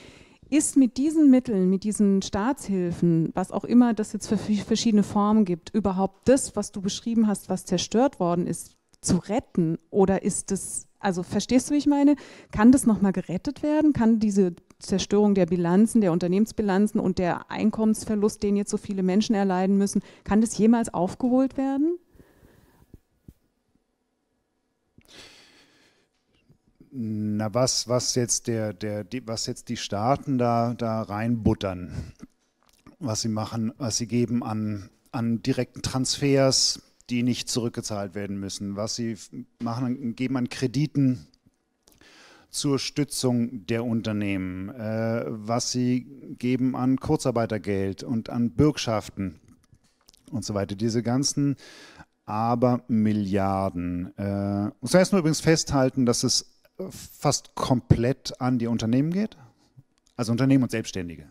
ist mit diesen Mitteln, mit diesen Staatshilfen, was auch immer das jetzt für verschiedene Formen gibt, überhaupt das, was du beschrieben hast, was zerstört worden ist, zu retten? Oder ist das, also verstehst du, wie ich meine? Kann das nochmal gerettet werden? Kann diese Zerstörung der Bilanzen, der Unternehmensbilanzen und der Einkommensverlust, den jetzt so viele Menschen erleiden müssen, kann das jemals aufgeholt werden? Na, was, was, jetzt der, der, die, was jetzt die Staaten da, da reinbuttern, was sie machen, was sie geben an, an direkten Transfers, die nicht zurückgezahlt werden müssen, was sie machen, geben an Krediten zur Stützung der Unternehmen, äh, was sie geben an Kurzarbeitergeld und an Bürgschaften und so weiter. Diese ganzen aber Milliarden. Äh, muss erstmal übrigens festhalten, dass es fast komplett an die Unternehmen geht, also Unternehmen und Selbstständige.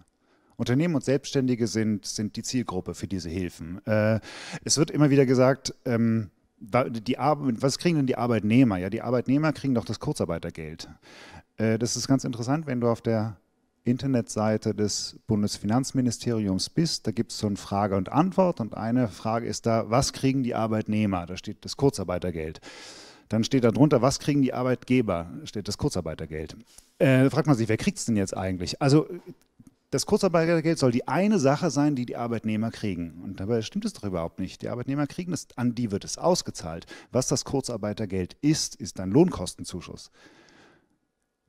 Unternehmen und Selbstständige sind, sind die Zielgruppe für diese Hilfen. Äh, es wird immer wieder gesagt, ähm, die Ar was kriegen denn die Arbeitnehmer? Ja, die Arbeitnehmer kriegen doch das Kurzarbeitergeld. Äh, das ist ganz interessant, wenn du auf der Internetseite des Bundesfinanzministeriums bist, da gibt es so eine Frage und Antwort und eine Frage ist da, was kriegen die Arbeitnehmer? Da steht das Kurzarbeitergeld. Dann steht da drunter, was kriegen die Arbeitgeber? Steht das Kurzarbeitergeld. Äh, fragt man sich, wer kriegt es denn jetzt eigentlich? Also das Kurzarbeitergeld soll die eine Sache sein, die die Arbeitnehmer kriegen. Und dabei stimmt es doch überhaupt nicht. Die Arbeitnehmer kriegen es, an die wird es ausgezahlt. Was das Kurzarbeitergeld ist, ist ein Lohnkostenzuschuss.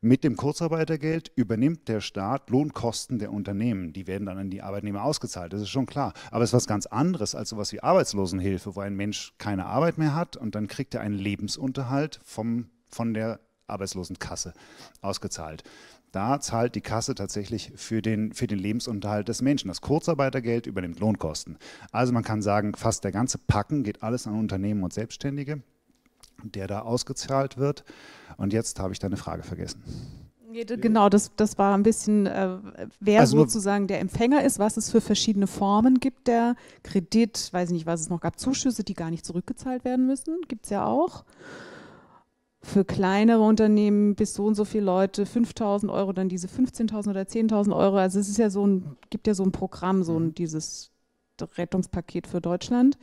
Mit dem Kurzarbeitergeld übernimmt der Staat Lohnkosten der Unternehmen. Die werden dann an die Arbeitnehmer ausgezahlt, das ist schon klar. Aber es ist was ganz anderes als sowas wie Arbeitslosenhilfe, wo ein Mensch keine Arbeit mehr hat und dann kriegt er einen Lebensunterhalt vom, von der Arbeitslosenkasse ausgezahlt. Da zahlt die Kasse tatsächlich für den, für den Lebensunterhalt des Menschen. Das Kurzarbeitergeld übernimmt Lohnkosten. Also man kann sagen, fast der ganze Packen geht alles an Unternehmen und Selbstständige, der da ausgezahlt wird. Und jetzt habe ich deine Frage vergessen. Genau, das, das war ein bisschen, äh, wer also sozusagen der Empfänger ist, was es für verschiedene Formen gibt, der Kredit, weiß ich nicht, was es noch gab, Zuschüsse, die gar nicht zurückgezahlt werden müssen, gibt es ja auch für kleinere Unternehmen bis so und so viele Leute 5000 Euro, dann diese 15.000 oder 10.000 Euro. Also es ist ja so ein, gibt ja so ein Programm, so ein, mhm. dieses Rettungspaket für Deutschland.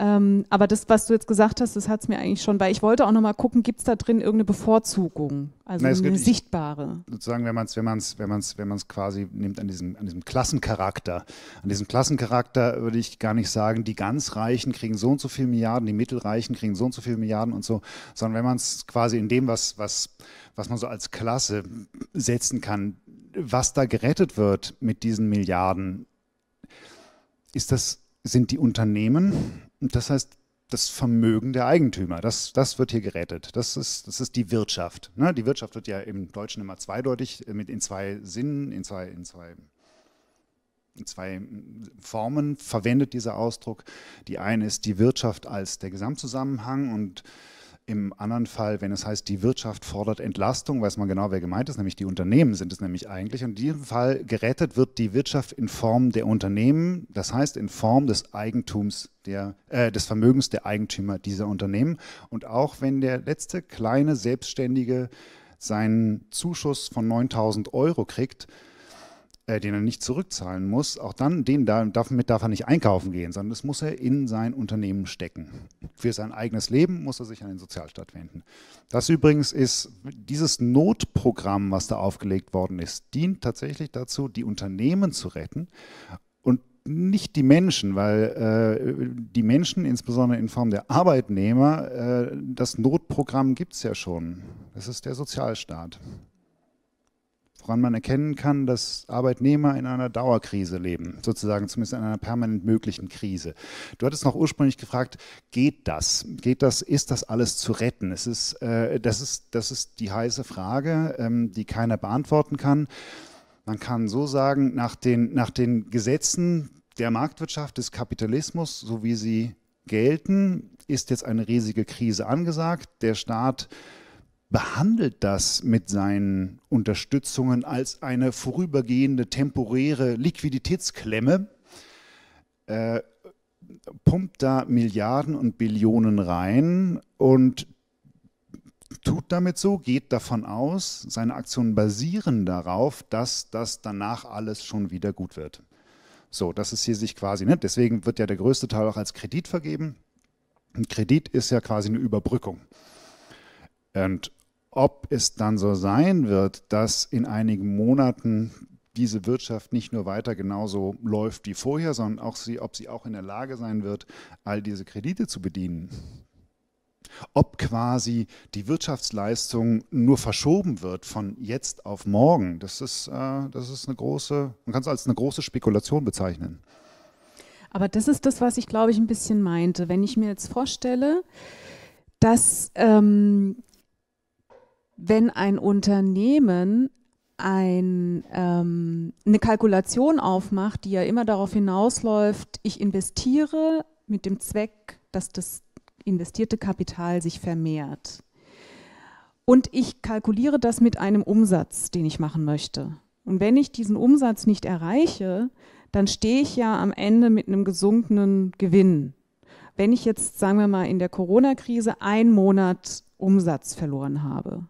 Ähm, aber das, was du jetzt gesagt hast, das hat es mir eigentlich schon, weil ich wollte auch nochmal gucken, gibt es da drin irgendeine Bevorzugung, also Na, eine sichtbare. sozusagen, wenn man es wenn man's, wenn man's, wenn man's quasi nimmt an diesem, an diesem Klassencharakter, an diesem Klassencharakter würde ich gar nicht sagen, die ganz Reichen kriegen so und so viele Milliarden, die Mittelreichen kriegen so und so viele Milliarden und so, sondern wenn man es quasi in dem, was, was, was man so als Klasse setzen kann, was da gerettet wird mit diesen Milliarden, ist das, sind die Unternehmen, das heißt, das Vermögen der Eigentümer, das, das wird hier gerettet. Das ist, das ist die Wirtschaft. Ne? Die Wirtschaft wird ja im Deutschen immer zweideutig, äh, mit in zwei Sinnen, in zwei, in zwei in zwei hm, Formen verwendet dieser Ausdruck. Die eine ist die Wirtschaft als der Gesamtzusammenhang und im anderen Fall, wenn es heißt, die Wirtschaft fordert Entlastung, weiß man genau, wer gemeint ist, nämlich die Unternehmen sind es nämlich eigentlich. Und in diesem Fall gerettet wird die Wirtschaft in Form der Unternehmen, das heißt in Form des Eigentums der, äh, des Vermögens der Eigentümer dieser Unternehmen. Und auch wenn der letzte kleine Selbstständige seinen Zuschuss von 9000 Euro kriegt, äh, den er nicht zurückzahlen muss, auch dann, den damit darf er nicht einkaufen gehen, sondern das muss er in sein Unternehmen stecken. Für sein eigenes Leben muss er sich an den Sozialstaat wenden. Das übrigens ist, dieses Notprogramm, was da aufgelegt worden ist, dient tatsächlich dazu, die Unternehmen zu retten und nicht die Menschen, weil äh, die Menschen, insbesondere in Form der Arbeitnehmer, äh, das Notprogramm gibt es ja schon. Das ist der Sozialstaat woran man erkennen kann, dass Arbeitnehmer in einer Dauerkrise leben, sozusagen zumindest in einer permanent möglichen Krise. Du hattest noch ursprünglich gefragt, geht das? Geht das? Ist das alles zu retten? Es ist, äh, das, ist, das ist die heiße Frage, ähm, die keiner beantworten kann. Man kann so sagen, nach den, nach den Gesetzen der Marktwirtschaft, des Kapitalismus, so wie sie gelten, ist jetzt eine riesige Krise angesagt. Der Staat äh, behandelt das mit seinen Unterstützungen als eine vorübergehende temporäre Liquiditätsklemme, äh, pumpt da Milliarden und Billionen rein und tut damit so, geht davon aus, seine Aktionen basieren darauf, dass das danach alles schon wieder gut wird. So, das ist hier sich quasi, ne? deswegen wird ja der größte Teil auch als Kredit vergeben. Ein Kredit ist ja quasi eine Überbrückung. Und ob es dann so sein wird, dass in einigen Monaten diese Wirtschaft nicht nur weiter genauso läuft wie vorher, sondern auch sie, ob sie auch in der Lage sein wird, all diese Kredite zu bedienen. Ob quasi die Wirtschaftsleistung nur verschoben wird von jetzt auf morgen, das ist, äh, das ist eine große, man kann es als eine große Spekulation bezeichnen. Aber das ist das, was ich glaube ich ein bisschen meinte. Wenn ich mir jetzt vorstelle, dass ähm, wenn ein Unternehmen ein, ähm, eine Kalkulation aufmacht, die ja immer darauf hinausläuft, ich investiere mit dem Zweck, dass das investierte Kapital sich vermehrt. Und ich kalkuliere das mit einem Umsatz, den ich machen möchte. Und wenn ich diesen Umsatz nicht erreiche, dann stehe ich ja am Ende mit einem gesunkenen Gewinn. Wenn ich jetzt, sagen wir mal, in der Corona-Krise einen Monat Umsatz verloren habe,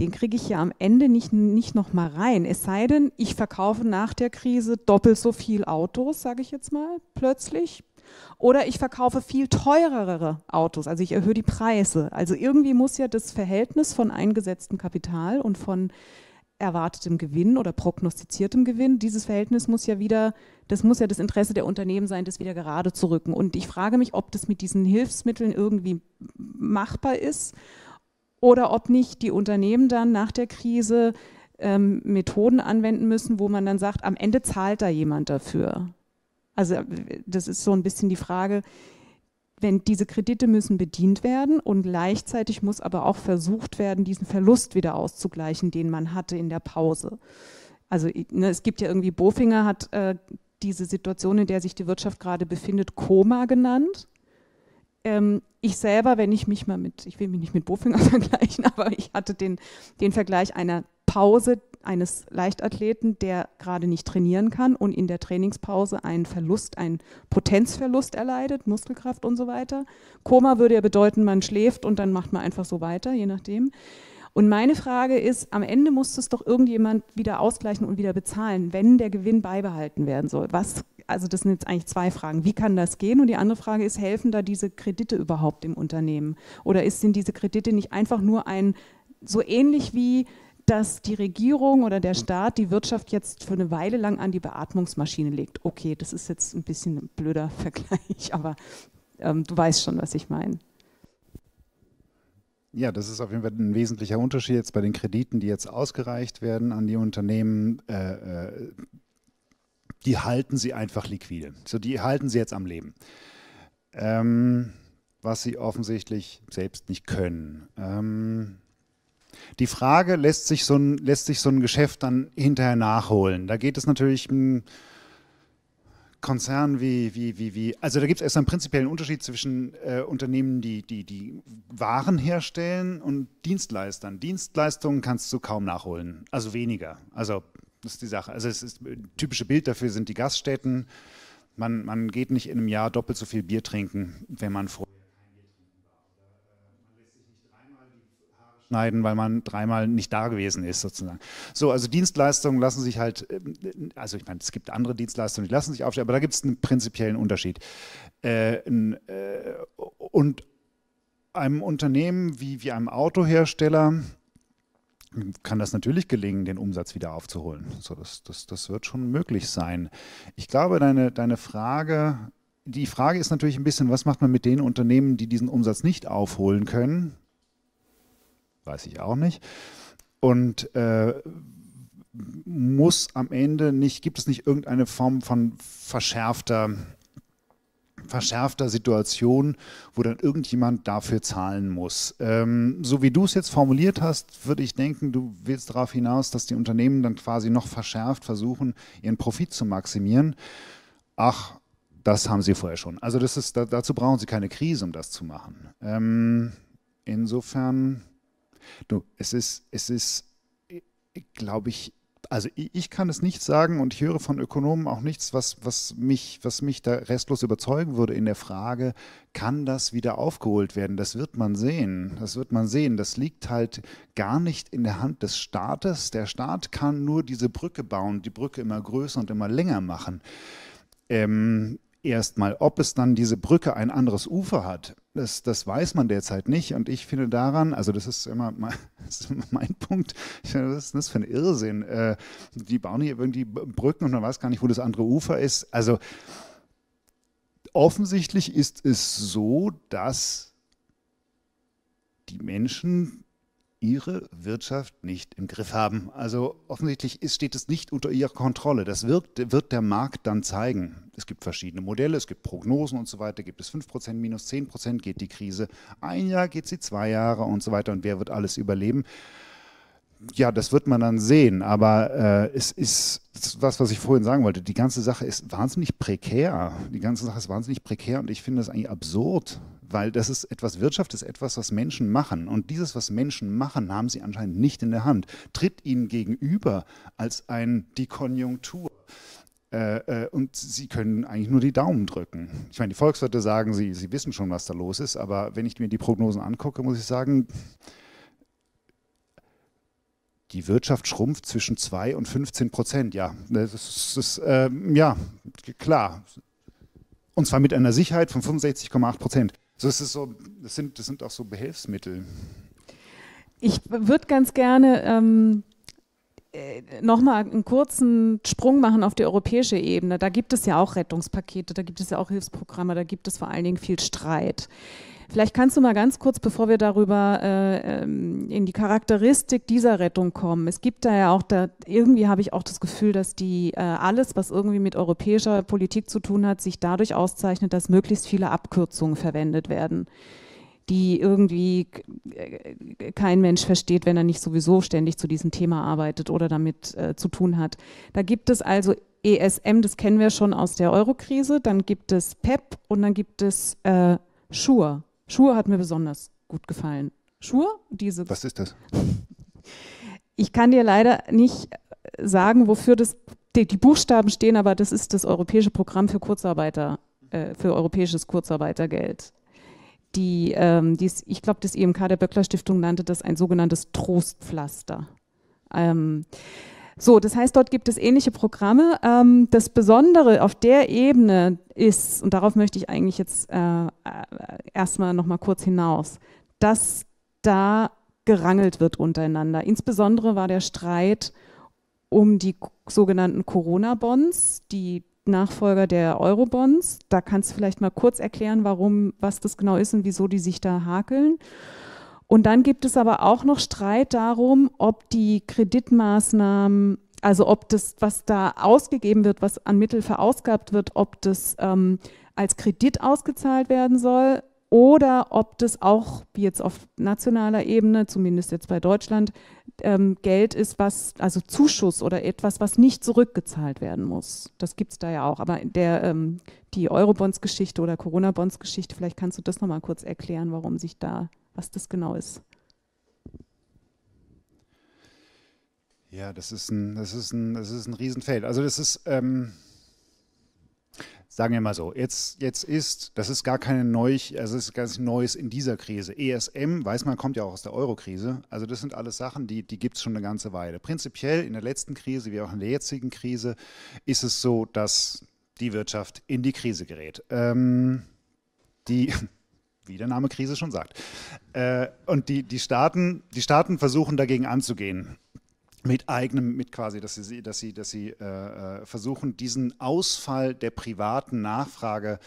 den kriege ich ja am Ende nicht, nicht nochmal rein. Es sei denn, ich verkaufe nach der Krise doppelt so viel Autos, sage ich jetzt mal, plötzlich. Oder ich verkaufe viel teurere Autos, also ich erhöhe die Preise. Also irgendwie muss ja das Verhältnis von eingesetztem Kapital und von erwartetem Gewinn oder prognostiziertem Gewinn, dieses Verhältnis muss ja wieder, das muss ja das Interesse der Unternehmen sein, das wieder gerade zu rücken. Und ich frage mich, ob das mit diesen Hilfsmitteln irgendwie machbar ist oder ob nicht die Unternehmen dann nach der Krise ähm, Methoden anwenden müssen, wo man dann sagt, am Ende zahlt da jemand dafür. Also das ist so ein bisschen die Frage, wenn diese Kredite müssen bedient werden und gleichzeitig muss aber auch versucht werden, diesen Verlust wieder auszugleichen, den man hatte in der Pause. Also ne, es gibt ja irgendwie, Bofinger hat äh, diese Situation, in der sich die Wirtschaft gerade befindet, Koma genannt ähm, ich selber, wenn ich mich mal mit, ich will mich nicht mit Bofinger vergleichen, aber ich hatte den, den Vergleich einer Pause eines Leichtathleten, der gerade nicht trainieren kann und in der Trainingspause einen Verlust, einen Potenzverlust erleidet, Muskelkraft und so weiter. Koma würde ja bedeuten, man schläft und dann macht man einfach so weiter, je nachdem. Und meine Frage ist, am Ende muss es doch irgendjemand wieder ausgleichen und wieder bezahlen, wenn der Gewinn beibehalten werden soll. Was also das sind jetzt eigentlich zwei Fragen. Wie kann das gehen? Und die andere Frage ist, helfen da diese Kredite überhaupt im Unternehmen? Oder ist, sind diese Kredite nicht einfach nur ein, so ähnlich wie dass die Regierung oder der Staat die Wirtschaft jetzt für eine Weile lang an die Beatmungsmaschine legt. Okay, das ist jetzt ein bisschen ein blöder Vergleich, aber ähm, du weißt schon, was ich meine. Ja, das ist auf jeden Fall ein wesentlicher Unterschied jetzt bei den Krediten, die jetzt ausgereicht werden an die Unternehmen. Äh, äh die halten sie einfach liquide. So, die halten sie jetzt am Leben. Ähm, was sie offensichtlich selbst nicht können. Ähm, die Frage, lässt sich, so ein, lässt sich so ein Geschäft dann hinterher nachholen? Da geht es natürlich um hm, Konzernen wie, wie, wie, wie, also da gibt es erst einen prinzipiellen Unterschied zwischen äh, Unternehmen, die, die, die Waren herstellen und Dienstleistern. Dienstleistungen kannst du kaum nachholen, also weniger. Also das ist die Sache. Also es ist äh, typische Bild dafür sind die Gaststätten. Man, man geht nicht in einem Jahr doppelt so viel Bier trinken, wenn man vorher kein Bier man lässt sich nicht dreimal die schneiden, weil man dreimal nicht da gewesen ist, sozusagen. So, also Dienstleistungen lassen sich halt, äh, äh, also ich meine, es gibt andere Dienstleistungen, die lassen sich aufstellen, aber da gibt es einen prinzipiellen Unterschied. Äh, äh, und einem Unternehmen wie, wie einem Autohersteller kann das natürlich gelingen, den Umsatz wieder aufzuholen. So, das, das, das wird schon möglich sein. Ich glaube, deine, deine Frage, die Frage ist natürlich ein bisschen, was macht man mit den Unternehmen, die diesen Umsatz nicht aufholen können? Weiß ich auch nicht. Und äh, muss am Ende nicht, gibt es nicht irgendeine Form von verschärfter verschärfter Situation, wo dann irgendjemand dafür zahlen muss. Ähm, so wie du es jetzt formuliert hast, würde ich denken, du willst darauf hinaus, dass die Unternehmen dann quasi noch verschärft versuchen, ihren Profit zu maximieren. Ach, das haben sie vorher schon. Also das ist, da, dazu brauchen sie keine Krise, um das zu machen. Ähm, insofern, du, es ist, es ist, glaube ich, also ich, kann es nicht sagen und ich höre von Ökonomen auch nichts, was, was, mich, was mich da restlos überzeugen würde in der Frage, kann das wieder aufgeholt werden? Das wird man sehen. Das wird man sehen. Das liegt halt gar nicht in der Hand des Staates. Der Staat kann nur diese Brücke bauen, die Brücke immer größer und immer länger machen. Ähm, erstmal. Ob es dann diese Brücke ein anderes Ufer hat, das, das weiß man derzeit nicht. Und ich finde daran, also das ist immer mein, ist immer mein Punkt, was ist das für ein Irrsinn? Äh, die bauen hier irgendwie Brücken und man weiß gar nicht, wo das andere Ufer ist. Also offensichtlich ist es so, dass die Menschen ihre Wirtschaft nicht im Griff haben. Also offensichtlich ist, steht es nicht unter ihrer Kontrolle. Das wird, wird der Markt dann zeigen. Es gibt verschiedene Modelle, es gibt Prognosen und so weiter. Gibt es 5% minus 10% geht die Krise. Ein Jahr geht sie zwei Jahre und so weiter. Und wer wird alles überleben? Ja, das wird man dann sehen. Aber äh, es ist das, was ich vorhin sagen wollte. Die ganze Sache ist wahnsinnig prekär. Die ganze Sache ist wahnsinnig prekär und ich finde das eigentlich absurd, weil das ist etwas, Wirtschaft ist etwas, was Menschen machen. Und dieses, was Menschen machen, haben sie anscheinend nicht in der Hand. Tritt ihnen gegenüber als ein die Konjunktur. Äh, äh, und sie können eigentlich nur die Daumen drücken. Ich meine, die Volkswirte sagen, sie, sie wissen schon, was da los ist, aber wenn ich mir die Prognosen angucke, muss ich sagen, die Wirtschaft schrumpft zwischen 2 und 15 Prozent. Ja, das ist, das, ähm, ja klar. Und zwar mit einer Sicherheit von 65,8 Prozent. So ist so, das sind, das sind auch so Behelfsmittel. Ich würde ganz gerne ähm, äh, nochmal einen kurzen Sprung machen auf die europäische Ebene. Da gibt es ja auch Rettungspakete, da gibt es ja auch Hilfsprogramme, da gibt es vor allen Dingen viel Streit. Vielleicht kannst du mal ganz kurz, bevor wir darüber äh, ähm, in die Charakteristik dieser Rettung kommen. Es gibt da ja auch, da, irgendwie habe ich auch das Gefühl, dass die äh, alles, was irgendwie mit europäischer Politik zu tun hat, sich dadurch auszeichnet, dass möglichst viele Abkürzungen verwendet werden die irgendwie kein Mensch versteht, wenn er nicht sowieso ständig zu diesem Thema arbeitet oder damit äh, zu tun hat. Da gibt es also ESM, das kennen wir schon aus der Eurokrise, dann gibt es PEP e und dann gibt es äh, SURE. Schuhe hat mir besonders gut gefallen. Schuhe? Diese. Was ist das? Ich kann dir leider nicht äh, sagen, wofür das, die, die Buchstaben stehen, aber das ist das europäische Programm für Kurzarbeiter, äh, für europäisches Kurzarbeitergeld. Die, ähm, die ist, ich glaube, das EMK der Böckler Stiftung nannte das ein sogenanntes Trostpflaster. Ähm, so, das heißt, dort gibt es ähnliche Programme. Ähm, das Besondere auf der Ebene ist, und darauf möchte ich eigentlich jetzt äh, äh erstmal nochmal kurz hinaus, dass da gerangelt wird untereinander. Insbesondere war der Streit um die sogenannten Corona-Bonds, die Nachfolger der Euro-Bonds. Da kannst du vielleicht mal kurz erklären, warum, was das genau ist und wieso die sich da hakeln. Und dann gibt es aber auch noch Streit darum, ob die Kreditmaßnahmen, also ob das, was da ausgegeben wird, was an Mittel verausgabt wird, ob das ähm, als Kredit ausgezahlt werden soll oder ob das auch, wie jetzt auf nationaler Ebene, zumindest jetzt bei Deutschland, ähm, Geld ist, was, also Zuschuss oder etwas, was nicht zurückgezahlt werden muss. Das gibt es da ja auch. Aber der, ähm, die Eurobonds-Geschichte oder Corona-Bonds-Geschichte, vielleicht kannst du das nochmal kurz erklären, warum sich da was das genau ist. Ja, das ist ein, das ist ein, das ist ein Riesenfeld. Also das ist, ähm, sagen wir mal so, jetzt, jetzt ist, das ist gar keine neu, also es ist ganz Neues in dieser Krise. ESM, weiß man, kommt ja auch aus der Euro-Krise. Also das sind alles Sachen, die, die gibt es schon eine ganze Weile. Prinzipiell in der letzten Krise, wie auch in der jetzigen Krise, ist es so, dass die Wirtschaft in die Krise gerät. Ähm, die wie der Name Krise schon sagt. Äh, und die, die, Staaten, die Staaten versuchen dagegen anzugehen. Mit eigenem, mit quasi, dass sie, dass sie, dass sie äh, äh, versuchen, diesen Ausfall der privaten Nachfrage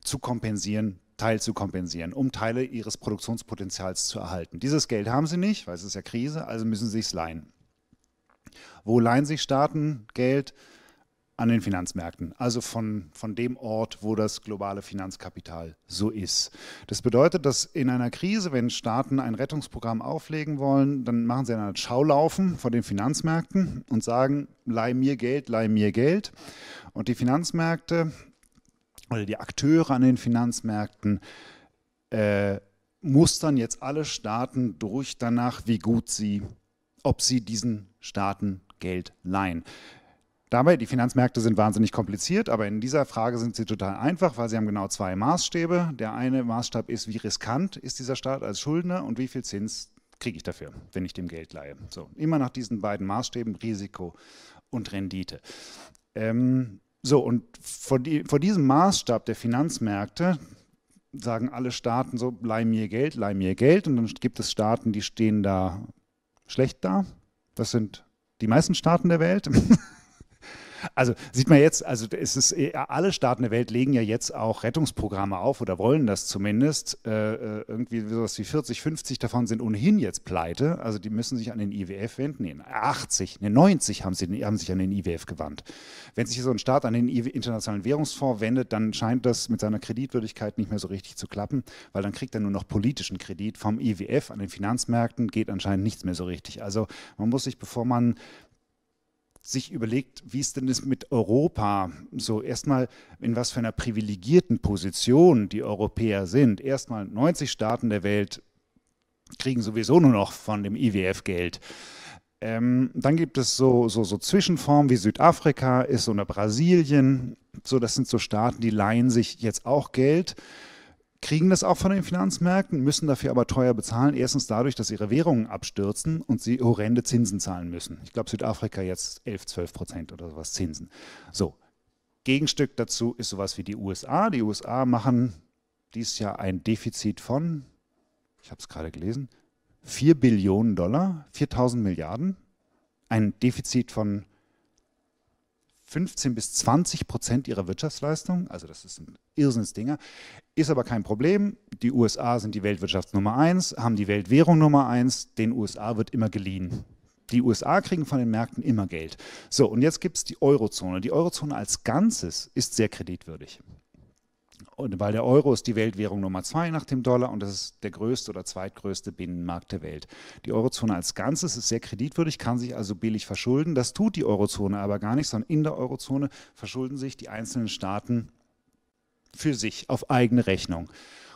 zu kompensieren, teilzukompensieren, um Teile ihres Produktionspotenzials zu erhalten. Dieses Geld haben sie nicht, weil es ist ja Krise, also müssen sie es leihen. Wo leihen sich Staaten Geld? an den Finanzmärkten, also von, von dem Ort, wo das globale Finanzkapital so ist. Das bedeutet, dass in einer Krise, wenn Staaten ein Rettungsprogramm auflegen wollen, dann machen sie einen Schaulaufen vor den Finanzmärkten und sagen, leih mir Geld, leih mir Geld. Und die Finanzmärkte oder die Akteure an den Finanzmärkten äh, mustern jetzt alle Staaten durch danach, wie gut sie, ob sie diesen Staaten Geld leihen. Dabei, die Finanzmärkte sind wahnsinnig kompliziert, aber in dieser Frage sind sie total einfach, weil sie haben genau zwei Maßstäbe. Der eine Maßstab ist, wie riskant ist dieser Staat als Schuldner und wie viel Zins kriege ich dafür, wenn ich dem Geld leihe. So, immer nach diesen beiden Maßstäben, Risiko und Rendite. Ähm, so, und vor, die, vor diesem Maßstab der Finanzmärkte, sagen alle Staaten so, leih mir Geld, leih mir Geld. Und dann gibt es Staaten, die stehen da schlecht da. Das sind die meisten Staaten der Welt. Also sieht man jetzt, also es ist, äh, alle Staaten der Welt legen ja jetzt auch Rettungsprogramme auf oder wollen das zumindest. Äh, äh irgendwie sowas wie 40, 50 davon sind ohnehin jetzt pleite. Also die müssen sich an den IWF wenden. Nee, 80, nee, 90 haben, sie, haben sich an den IWF gewandt. Wenn sich so ein Staat an den Internationalen Währungsfonds wendet, dann scheint das mit seiner Kreditwürdigkeit nicht mehr so richtig zu klappen, weil dann kriegt er nur noch politischen Kredit vom IWF an den Finanzmärkten, geht anscheinend nichts mehr so richtig. Also man muss sich, bevor man sich überlegt, wie es denn ist mit Europa, so erstmal in was für einer privilegierten Position die Europäer sind. Erstmal 90 Staaten der Welt kriegen sowieso nur noch von dem IWF Geld. Ähm, dann gibt es so, so, so Zwischenformen wie Südafrika ist oder Brasilien. So, das sind so Staaten, die leihen sich jetzt auch Geld kriegen das auch von den Finanzmärkten, müssen dafür aber teuer bezahlen. Erstens dadurch, dass ihre Währungen abstürzen und sie horrende Zinsen zahlen müssen. Ich glaube, Südafrika jetzt 11, 12 Prozent oder sowas Zinsen. So, Gegenstück dazu ist sowas wie die USA. Die USA machen dieses Jahr ein Defizit von, ich habe es gerade gelesen, 4 Billionen Dollar, 4000 Milliarden. Ein Defizit von 15 bis 20 Prozent ihrer Wirtschaftsleistung. Also das ist ein Irrsinnsdinger. Ist aber kein Problem. Die USA sind die Weltwirtschaftsnummer eins, haben die Weltwährung Nummer eins. Den USA wird immer geliehen. Die USA kriegen von den Märkten immer Geld. So, und jetzt gibt es die Eurozone. Die Eurozone als Ganzes ist sehr kreditwürdig. Und weil der Euro ist die Weltwährung Nummer zwei nach dem Dollar und das ist der größte oder zweitgrößte Binnenmarkt der Welt. Die Eurozone als Ganzes ist sehr kreditwürdig, kann sich also billig verschulden. Das tut die Eurozone aber gar nicht, sondern in der Eurozone verschulden sich die einzelnen Staaten für sich auf eigene Rechnung.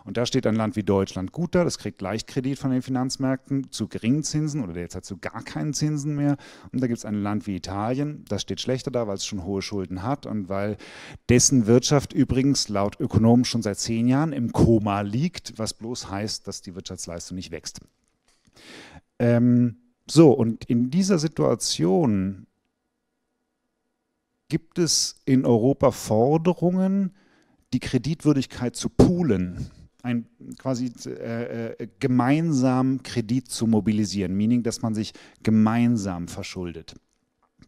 Und da steht ein Land wie Deutschland gut da, das kriegt Leichtkredit von den Finanzmärkten zu geringen Zinsen oder derzeit halt zu gar keinen Zinsen mehr. Und da gibt es ein Land wie Italien, das steht schlechter da, weil es schon hohe Schulden hat und weil dessen Wirtschaft übrigens laut Ökonomen schon seit zehn Jahren im Koma liegt, was bloß heißt, dass die Wirtschaftsleistung nicht wächst. Ähm, so, und in dieser Situation gibt es in Europa Forderungen, die Kreditwürdigkeit zu poolen ein quasi äh, äh, gemeinsam Kredit zu mobilisieren, meaning, dass man sich gemeinsam verschuldet.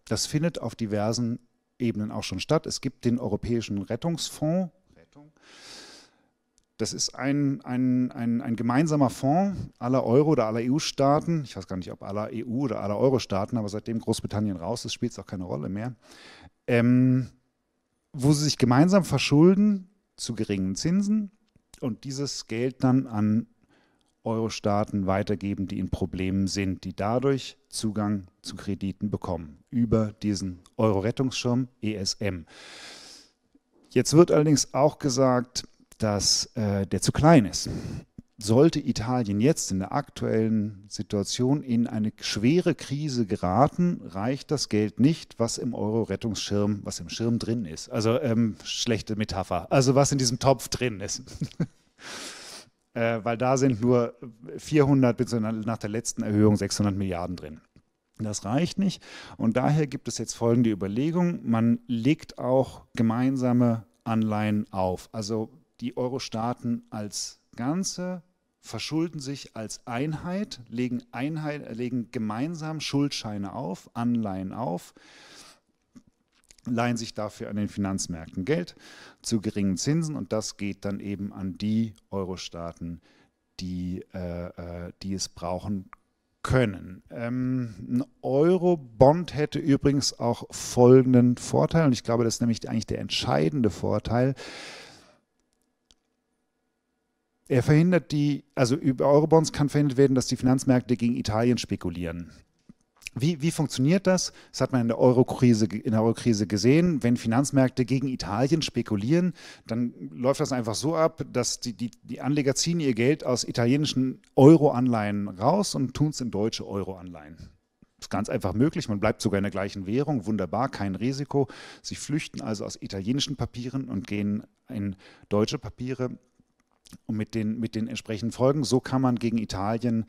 Das findet auf diversen Ebenen auch schon statt. Es gibt den Europäischen Rettungsfonds. Rettung. Das ist ein, ein, ein, ein gemeinsamer Fonds aller Euro- oder aller EU-Staaten. Ich weiß gar nicht, ob aller EU- oder aller Euro-Staaten, aber seitdem Großbritannien raus ist, spielt es auch keine Rolle mehr. Ähm, wo sie sich gemeinsam verschulden zu geringen Zinsen und dieses Geld dann an Euro-Staaten weitergeben, die in Problemen sind, die dadurch Zugang zu Krediten bekommen über diesen Euro-Rettungsschirm ESM. Jetzt wird allerdings auch gesagt, dass äh, der zu klein ist sollte Italien jetzt in der aktuellen Situation in eine schwere Krise geraten, reicht das Geld nicht, was im Euro-Rettungsschirm, was im Schirm drin ist. Also ähm, schlechte Metapher. Also was in diesem Topf drin ist. äh, weil da sind nur 400 bis nach der letzten Erhöhung 600 Milliarden drin. Das reicht nicht. Und daher gibt es jetzt folgende Überlegung. Man legt auch gemeinsame Anleihen auf. Also die Euro-Staaten als Ganze verschulden sich als Einheit, legen, Einheit, legen gemeinsam Schuldscheine auf, Anleihen auf, leihen sich dafür an den Finanzmärkten Geld zu geringen Zinsen und das geht dann eben an die Euro-Staaten, die, äh, äh die es brauchen können. Ähm, ein Euro-Bond hätte übrigens auch folgenden Vorteil und ich glaube, das ist nämlich eigentlich der entscheidende Vorteil er verhindert die, also über Eurobonds kann verhindert werden, dass die Finanzmärkte gegen Italien spekulieren. Wie, wie funktioniert das? Das hat man in der Eurokrise in gesehen. Wenn Finanzmärkte gegen Italien spekulieren, dann läuft das einfach so ab, dass die, die, die Anleger ziehen ihr Geld aus italienischen Euroanleihen anleihen raus und tun es in deutsche euro Das ist ganz einfach möglich. Man bleibt sogar in der gleichen Währung. Wunderbar, kein Risiko. Sie flüchten also aus italienischen Papieren und gehen in deutsche Papiere und mit den, mit den entsprechenden Folgen. So kann man gegen Italien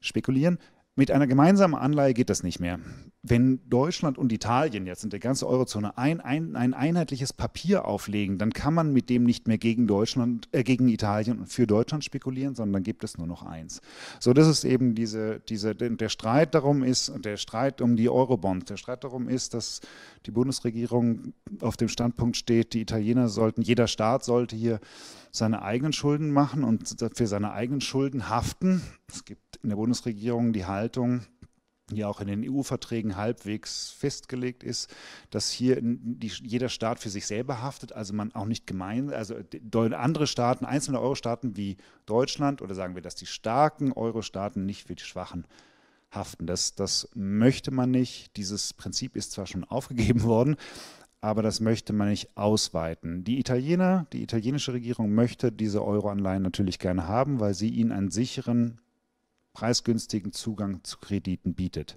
spekulieren. Mit einer gemeinsamen Anleihe geht das nicht mehr. Wenn Deutschland und Italien jetzt in der ganzen Eurozone ein, ein, ein einheitliches Papier auflegen, dann kann man mit dem nicht mehr gegen Deutschland, äh, gegen Italien und für Deutschland spekulieren, sondern dann gibt es nur noch eins. So, das ist eben diese, diese, der Streit darum ist, der Streit um die Eurobonds, der Streit darum ist, dass die Bundesregierung auf dem Standpunkt steht, die Italiener sollten, jeder Staat sollte hier seine eigenen Schulden machen und für seine eigenen Schulden haften. Es gibt in der Bundesregierung die Haltung, die auch in den EU-Verträgen halbwegs festgelegt ist, dass hier die, jeder Staat für sich selber haftet, also man auch nicht gemein, also andere Staaten, einzelne Euro-Staaten wie Deutschland oder sagen wir, dass die starken Euro-Staaten nicht für die schwachen haften. Das, das möchte man nicht. Dieses Prinzip ist zwar schon aufgegeben worden, aber das möchte man nicht ausweiten. Die Italiener, die italienische Regierung möchte diese Euroanleihen natürlich gerne haben, weil sie ihnen einen sicheren, preisgünstigen Zugang zu Krediten bietet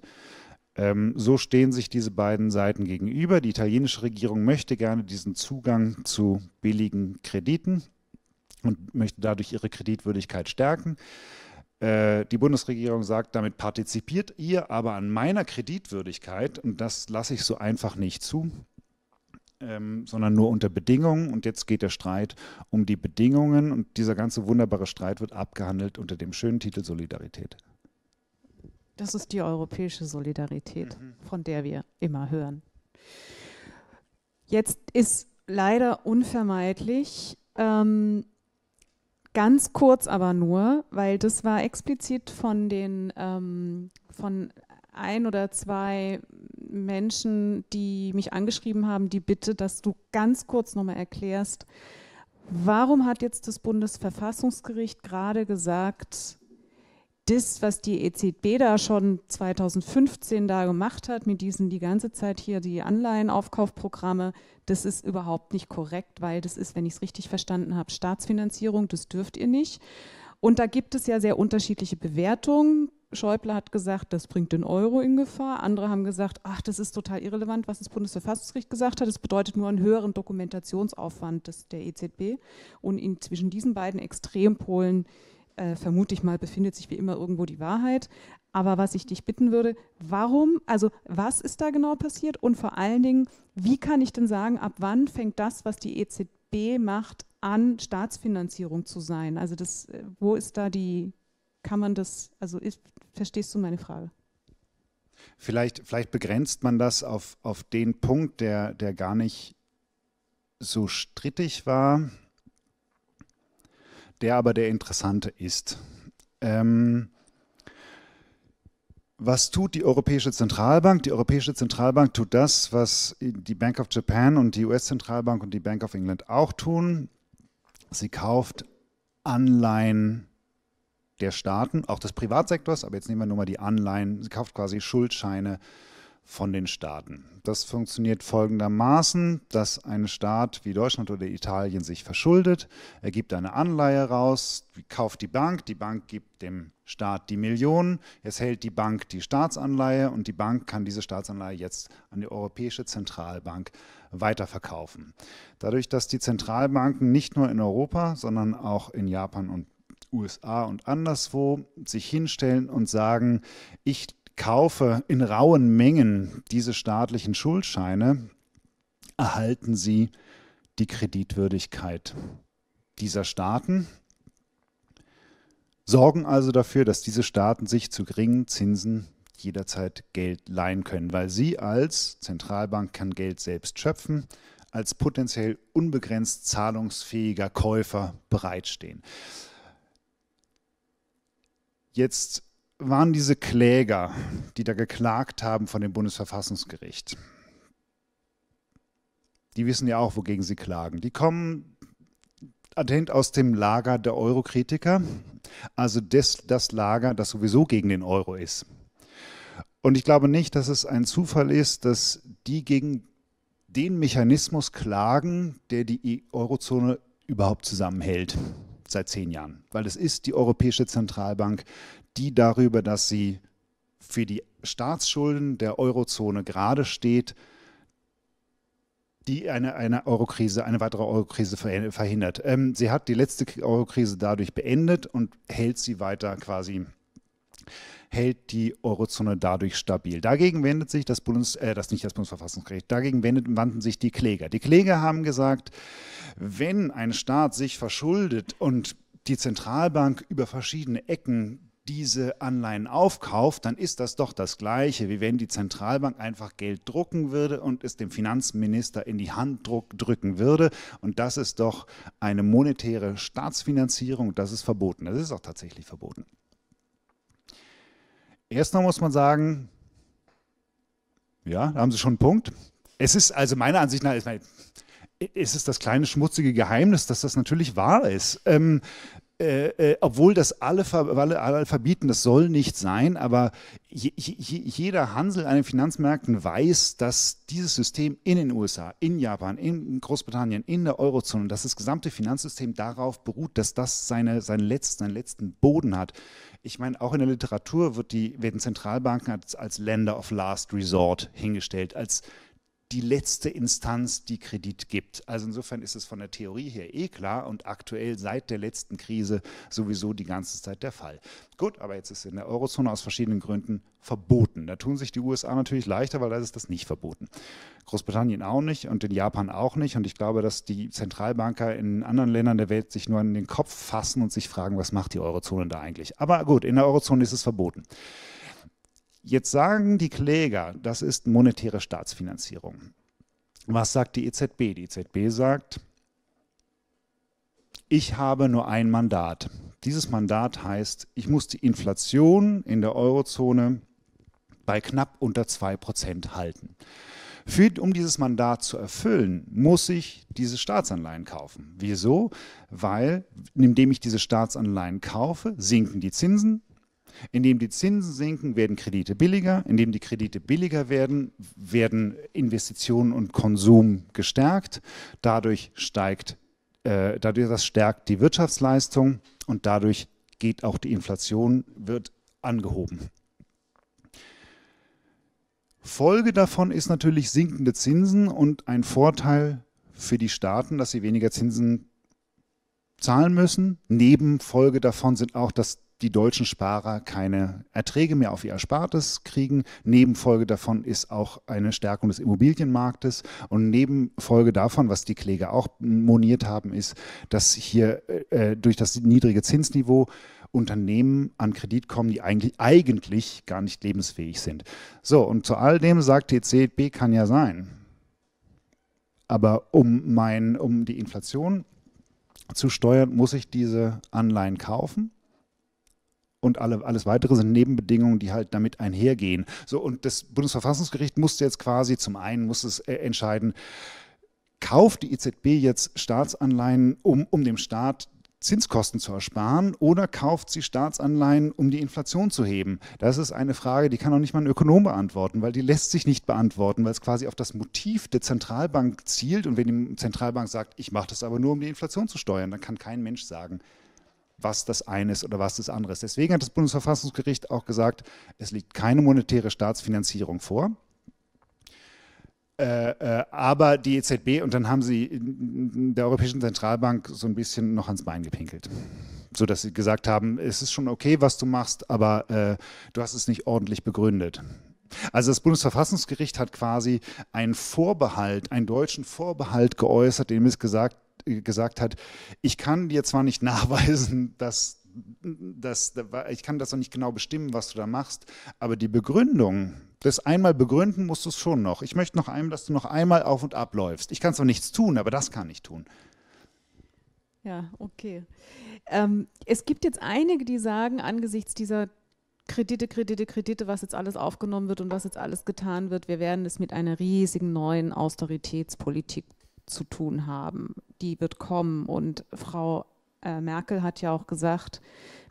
ähm, so stehen sich diese beiden Seiten gegenüber. Die italienische Regierung möchte gerne diesen Zugang zu billigen Krediten und möchte dadurch ihre Kreditwürdigkeit stärken. Äh, die Bundesregierung sagt, damit partizipiert ihr aber an meiner Kreditwürdigkeit und das lasse ich so einfach nicht zu ähm, sondern nur unter Bedingungen. Und jetzt geht der Streit um die Bedingungen und dieser ganze wunderbare Streit wird abgehandelt unter dem schönen Titel Solidarität. Das ist die europäische Solidarität, mhm. von der wir immer hören. Jetzt ist leider unvermeidlich, ähm, ganz kurz aber nur, weil das war explizit von den ähm, von ein oder zwei Menschen, die mich angeschrieben haben, die Bitte, dass du ganz kurz nochmal erklärst, warum hat jetzt das Bundesverfassungsgericht gerade gesagt, das, was die EZB da schon 2015 da gemacht hat, mit diesen die ganze Zeit hier die Anleihenaufkaufprogramme, das ist überhaupt nicht korrekt, weil das ist, wenn ich es richtig verstanden habe, Staatsfinanzierung, das dürft ihr nicht. Und da gibt es ja sehr unterschiedliche Bewertungen. Schäuble hat gesagt, das bringt den Euro in Gefahr. Andere haben gesagt, ach, das ist total irrelevant, was das Bundesverfassungsgericht gesagt hat. Das bedeutet nur einen höheren Dokumentationsaufwand des, der EZB. Und in, zwischen diesen beiden Extrempolen, äh, vermute ich mal, befindet sich wie immer irgendwo die Wahrheit. Aber was ich dich bitten würde, warum, also was ist da genau passiert? Und vor allen Dingen, wie kann ich denn sagen, ab wann fängt das, was die EZB macht, an Staatsfinanzierung zu sein? Also das, äh, wo ist da die, kann man das, also ist, Verstehst du meine Frage? Vielleicht, vielleicht begrenzt man das auf, auf den Punkt, der, der gar nicht so strittig war, der aber der interessante ist. Ähm, was tut die Europäische Zentralbank? Die Europäische Zentralbank tut das, was die Bank of Japan und die US-Zentralbank und die Bank of England auch tun. Sie kauft Anleihen der Staaten, auch des Privatsektors, aber jetzt nehmen wir nur mal die Anleihen, sie kauft quasi Schuldscheine von den Staaten. Das funktioniert folgendermaßen, dass ein Staat wie Deutschland oder Italien sich verschuldet, er gibt eine Anleihe raus, kauft die Bank, die Bank gibt dem Staat die Millionen, jetzt hält die Bank die Staatsanleihe und die Bank kann diese Staatsanleihe jetzt an die Europäische Zentralbank weiterverkaufen. Dadurch, dass die Zentralbanken nicht nur in Europa, sondern auch in Japan und USA und anderswo sich hinstellen und sagen, ich kaufe in rauen Mengen diese staatlichen Schuldscheine, erhalten sie die Kreditwürdigkeit dieser Staaten, sorgen also dafür, dass diese Staaten sich zu geringen Zinsen jederzeit Geld leihen können, weil sie als Zentralbank kann Geld selbst schöpfen, als potenziell unbegrenzt zahlungsfähiger Käufer bereitstehen. Jetzt waren diese Kläger, die da geklagt haben von dem Bundesverfassungsgericht, die wissen ja auch, wogegen sie klagen. Die kommen adent aus dem Lager der Eurokritiker, also des, das Lager, das sowieso gegen den Euro ist. Und ich glaube nicht, dass es ein Zufall ist, dass die gegen den Mechanismus klagen, der die e-, Eurozone überhaupt zusammenhält seit zehn Jahren, weil es ist die Europäische Zentralbank, die darüber, dass sie für die Staatsschulden der Eurozone gerade steht, die eine, eine Eurokrise, eine weitere Eurokrise verhindert. Ähm, sie hat die letzte Eurokrise dadurch beendet und hält sie weiter quasi hält die Eurozone dadurch stabil. Dagegen wendet sich das Bundes, äh, das nicht das Bundesverfassungsgericht, dagegen wendet, wandten sich die Kläger. Die Kläger haben gesagt, wenn ein Staat sich verschuldet und die Zentralbank über verschiedene Ecken diese Anleihen aufkauft, dann ist das doch das Gleiche, wie wenn die Zentralbank einfach Geld drucken würde und es dem Finanzminister in die Hand drücken würde. Und das ist doch eine monetäre Staatsfinanzierung. Das ist verboten. Das ist auch tatsächlich verboten erstmal muss man sagen, ja, da haben Sie schon einen Punkt. Es ist also meiner Ansicht nach, es ist das kleine schmutzige Geheimnis, dass das natürlich wahr ist. Ähm, äh, äh, obwohl das alle, alle, alle, verbieten, das soll nicht sein, aber je, je, jeder Hansel an den Finanzmärkten weiß, dass dieses System in den USA, in Japan, in Großbritannien, in der Eurozone, dass das gesamte Finanzsystem darauf beruht, dass das seine, seinen, letzten, seinen letzten Boden hat ich meine, auch in der Literatur wird die, werden Zentralbanken als, als Länder of Last Resort hingestellt, als die letzte Instanz, die Kredit gibt. Also insofern ist es von der Theorie her eh klar und aktuell seit der letzten Krise sowieso die ganze Zeit der Fall. Gut, aber jetzt ist in der Eurozone aus verschiedenen Gründen verboten. Da tun sich die USA natürlich leichter, weil da ist das nicht verboten. Großbritannien auch nicht und in Japan auch nicht. Und ich glaube, dass die Zentralbanker in anderen Ländern der Welt sich nur an den Kopf fassen und sich fragen, was macht die Eurozone da eigentlich? Aber gut, in der Eurozone ist es verboten. Jetzt sagen die Kläger, das ist monetäre Staatsfinanzierung. Was sagt die EZB? Die EZB sagt, ich habe nur ein Mandat. Dieses Mandat heißt, ich muss die Inflation in der Eurozone bei knapp unter 2% halten. Für, um dieses Mandat zu erfüllen, muss ich diese Staatsanleihen kaufen. Wieso? Weil, indem ich diese Staatsanleihen kaufe, sinken die Zinsen, indem die Zinsen sinken, werden Kredite billiger. Indem die Kredite billiger werden, werden Investitionen und Konsum gestärkt. Dadurch steigt, äh, dadurch das stärkt die Wirtschaftsleistung und dadurch geht auch die Inflation, wird angehoben. Folge davon ist natürlich sinkende Zinsen und ein Vorteil für die Staaten, dass sie weniger Zinsen zahlen müssen. Nebenfolge davon sind auch, dass die deutschen Sparer keine Erträge mehr auf ihr Erspartes kriegen. Nebenfolge davon ist auch eine Stärkung des Immobilienmarktes. Und Nebenfolge davon, was die Kläger auch moniert haben, ist, dass hier äh, äh durch das niedrige Zinsniveau Unternehmen an Kredit kommen, die eigentlich, eigentlich gar nicht lebensfähig sind. So, und zu all dem sagt die EZB, kann ja sein. Aber um, mein, um die Inflation zu steuern, muss ich diese Anleihen kaufen und alle, alles weitere sind Nebenbedingungen, die halt damit einhergehen. So, und das Bundesverfassungsgericht musste jetzt quasi, zum einen muss es äh, entscheiden, kauft die EZB jetzt Staatsanleihen, um, um dem Staat Zinskosten zu ersparen oder kauft sie Staatsanleihen, um die Inflation zu heben? Das ist eine Frage, die kann auch nicht mal ein Ökonom beantworten, weil die lässt sich nicht beantworten, weil es quasi auf das Motiv der Zentralbank zielt. Und wenn die Zentralbank sagt, ich mache das aber nur, um die Inflation zu steuern, dann kann kein Mensch sagen, was das eine ist oder was das andere ist. Deswegen hat das Bundesverfassungsgericht auch gesagt, es liegt keine monetäre Staatsfinanzierung vor. Äh, äh, aber die EZB und dann haben sie der Europäischen Zentralbank so ein bisschen noch ans Bein gepinkelt. So dass sie gesagt haben, es ist schon okay, was du machst, aber äh, du hast es nicht ordentlich begründet. Also das Bundesverfassungsgericht hat quasi einen Vorbehalt, einen deutschen Vorbehalt geäußert, dem es gesagt gesagt hat, ich kann dir zwar nicht nachweisen, dass das, ich kann das noch nicht genau bestimmen, was du da machst, aber die Begründung, das einmal begründen musst du es schon noch. Ich möchte noch einmal, dass du noch einmal auf und ab läufst. Ich kann zwar nichts tun, aber das kann ich tun. Ja, okay. Ähm, es gibt jetzt einige, die sagen, angesichts dieser Kredite, Kredite, Kredite, was jetzt alles aufgenommen wird und was jetzt alles getan wird, wir werden es mit einer riesigen neuen Austeritätspolitik zu tun haben. Die wird kommen. Und Frau äh, Merkel hat ja auch gesagt,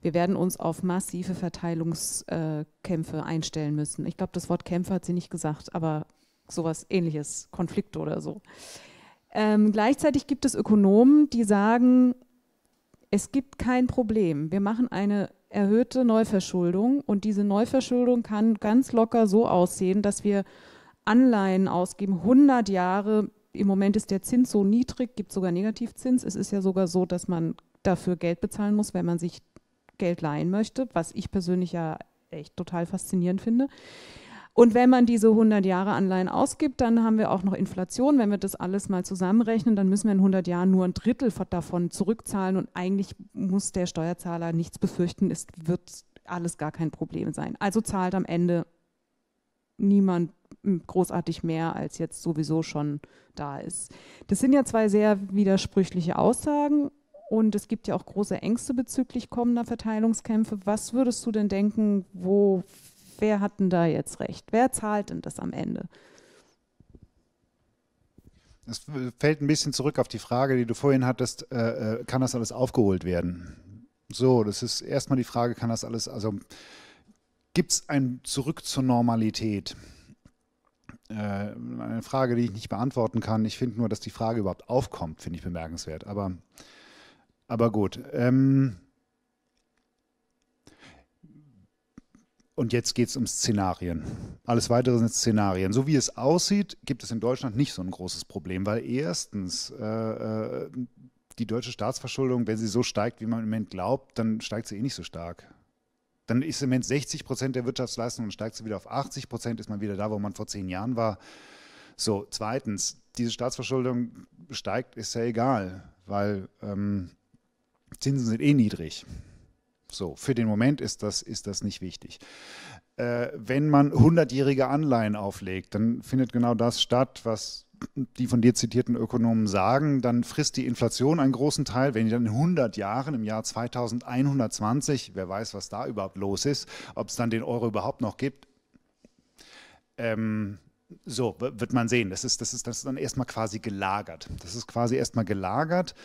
wir werden uns auf massive Verteilungskämpfe äh, einstellen müssen. Ich glaube, das Wort Kämpfe hat sie nicht gesagt, aber sowas ähnliches, Konflikt oder so. Ähm, gleichzeitig gibt es Ökonomen, die sagen, es gibt kein Problem. Wir machen eine erhöhte Neuverschuldung und diese Neuverschuldung kann ganz locker so aussehen, dass wir Anleihen ausgeben, 100 Jahre im Moment ist der Zins so niedrig, gibt sogar Negativzins. Es ist ja sogar so, dass man dafür Geld bezahlen muss, wenn man sich Geld leihen möchte, was ich persönlich ja echt total faszinierend finde. Und wenn man diese 100 Jahre Anleihen ausgibt, dann haben wir auch noch Inflation. Wenn wir das alles mal zusammenrechnen, dann müssen wir in 100 Jahren nur ein Drittel davon zurückzahlen. Und eigentlich muss der Steuerzahler nichts befürchten. Es wird alles gar kein Problem sein. Also zahlt am Ende niemand großartig mehr, als jetzt sowieso schon da ist. Das sind ja zwei sehr widersprüchliche Aussagen und es gibt ja auch große Ängste bezüglich kommender Verteilungskämpfe. Was würdest du denn denken, wo, wer hat denn da jetzt recht? Wer zahlt denn das am Ende? Es fällt ein bisschen zurück auf die Frage, die du vorhin hattest, äh, äh, kann das alles aufgeholt werden? So, das ist erstmal die Frage, kann das alles, also gibt es ein Zurück zur Normalität? Äh, eine Frage, die ich nicht beantworten kann. Ich finde nur, dass die Frage überhaupt aufkommt, finde ich bemerkenswert. Aber, aber gut. Ähm und jetzt geht es um Szenarien. Alles weitere sind Szenarien. So wie es aussieht, gibt es in Deutschland nicht so ein großes Problem, weil erstens äh, äh die deutsche Staatsverschuldung, wenn sie so steigt, wie man im Moment glaubt, dann steigt sie eh nicht so stark dann ist im Moment 60 Prozent der Wirtschaftsleistung und steigt sie wieder auf 80 Prozent, ist man wieder da, wo man vor zehn Jahren war. So, zweitens, diese Staatsverschuldung steigt, ist ja egal, weil ähm, Zinsen sind eh niedrig. So, für den Moment ist das, ist das nicht wichtig. Äh, wenn man 100-jährige Anleihen auflegt, dann findet genau das statt, was die von dir zitierten Ökonomen sagen, dann frisst die Inflation einen großen Teil. Wenn die dann in 100 Jahren, im Jahr 2120, wer weiß, was da überhaupt los ist, ob es dann den Euro überhaupt noch gibt, ähm, so wird man sehen. Das ist, das, ist, das ist dann erstmal quasi gelagert. Das ist quasi erstmal gelagert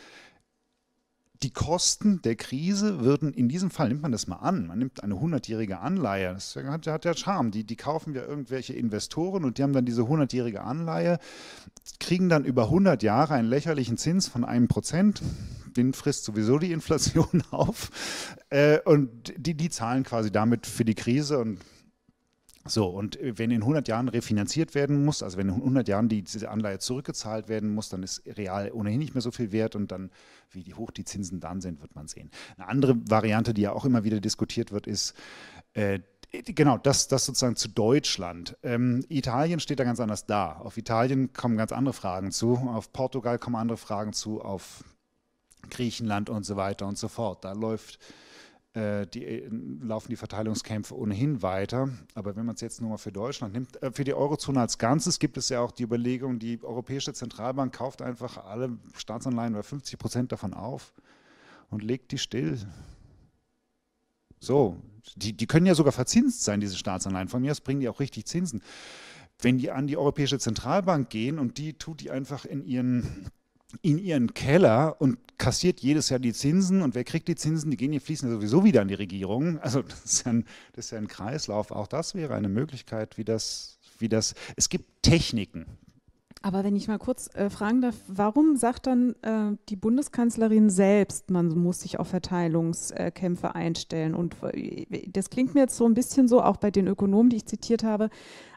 die Kosten der Krise würden, in diesem Fall nimmt man das mal an, man nimmt eine 100-jährige Anleihe, das hat, hat ja Charme, die, die kaufen ja irgendwelche Investoren und die haben dann diese 100-jährige Anleihe, kriegen dann über 100 Jahre einen lächerlichen Zins von einem Prozent, den frisst sowieso die Inflation auf. Äh, und die, die zahlen quasi damit für die Krise und so, und äh, wenn in 100 Jahren refinanziert werden muss, also wenn in 100 Jahren die, diese Anleihe zurückgezahlt werden muss, dann ist real ohnehin nicht mehr so viel wert und dann, wie die hoch die Zinsen dann sind, wird man sehen. Eine andere Variante, die ja auch immer wieder diskutiert wird, ist, äh, genau, das, das sozusagen zu Deutschland. Ähm, Italien steht da ganz anders da. Auf Italien kommen ganz andere Fragen zu, auf Portugal kommen andere Fragen zu, auf Griechenland und so weiter und so fort. Da läuft äh, die, äh, laufen die Verteilungskämpfe ohnehin weiter. Aber wenn man es jetzt nur mal für Deutschland nimmt, äh, für die Eurozone als Ganzes gibt es ja auch die Überlegung, die Europäische Zentralbank kauft einfach alle Staatsanleihen oder 50 Prozent davon auf und legt die still. So, die, die können ja sogar verzinst sein, diese Staatsanleihen. Von mir aus bringen die auch richtig Zinsen. Wenn die an die Europäische Zentralbank gehen und die tut die einfach in ihren in ihren Keller und kassiert jedes Jahr die Zinsen. Und wer kriegt die Zinsen? Die gehen, die fließen ja sowieso wieder an die Regierung. Also das ist, ja ein, das ist ja ein Kreislauf. Auch das wäre eine Möglichkeit, wie das, wie das. Es gibt Techniken, aber wenn ich mal kurz äh, fragen darf, warum sagt dann äh, die Bundeskanzlerin selbst, man muss sich auf Verteilungskämpfe einstellen? Und äh, das klingt mir jetzt so ein bisschen so, auch bei den Ökonomen, die ich zitiert habe,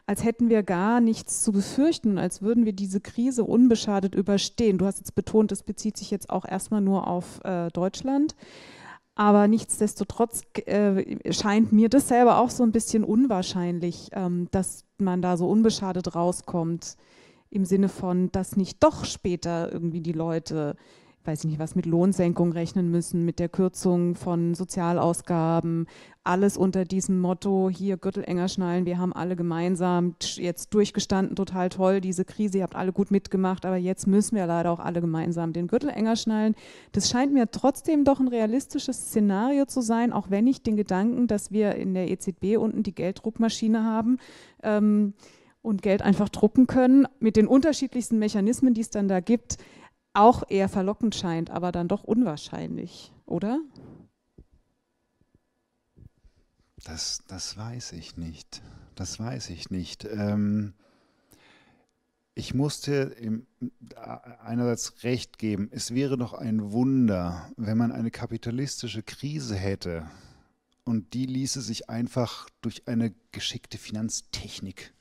als hätten wir gar nichts zu befürchten, als würden wir diese Krise unbeschadet überstehen. Du hast jetzt betont, es bezieht sich jetzt auch erstmal nur auf äh, Deutschland. Aber nichtsdestotrotz äh, scheint mir das selber auch so ein bisschen unwahrscheinlich, ähm, dass man da so unbeschadet rauskommt im Sinne von, dass nicht doch später irgendwie die Leute, weiß ich nicht, was mit Lohnsenkung rechnen müssen, mit der Kürzung von Sozialausgaben, alles unter diesem Motto, hier Gürtel enger schnallen, wir haben alle gemeinsam jetzt durchgestanden, total toll, diese Krise, ihr habt alle gut mitgemacht, aber jetzt müssen wir leider auch alle gemeinsam den Gürtel enger schnallen. Das scheint mir trotzdem doch ein realistisches Szenario zu sein, auch wenn ich den Gedanken, dass wir in der EZB unten die Gelddruckmaschine haben, ähm, und Geld einfach drucken können, mit den unterschiedlichsten Mechanismen, die es dann da gibt, auch eher verlockend scheint, aber dann doch unwahrscheinlich, oder? Das, das weiß ich nicht. Das weiß ich nicht. Ähm, ich musste im, einerseits recht geben, es wäre doch ein Wunder, wenn man eine kapitalistische Krise hätte und die ließe sich einfach durch eine geschickte Finanztechnik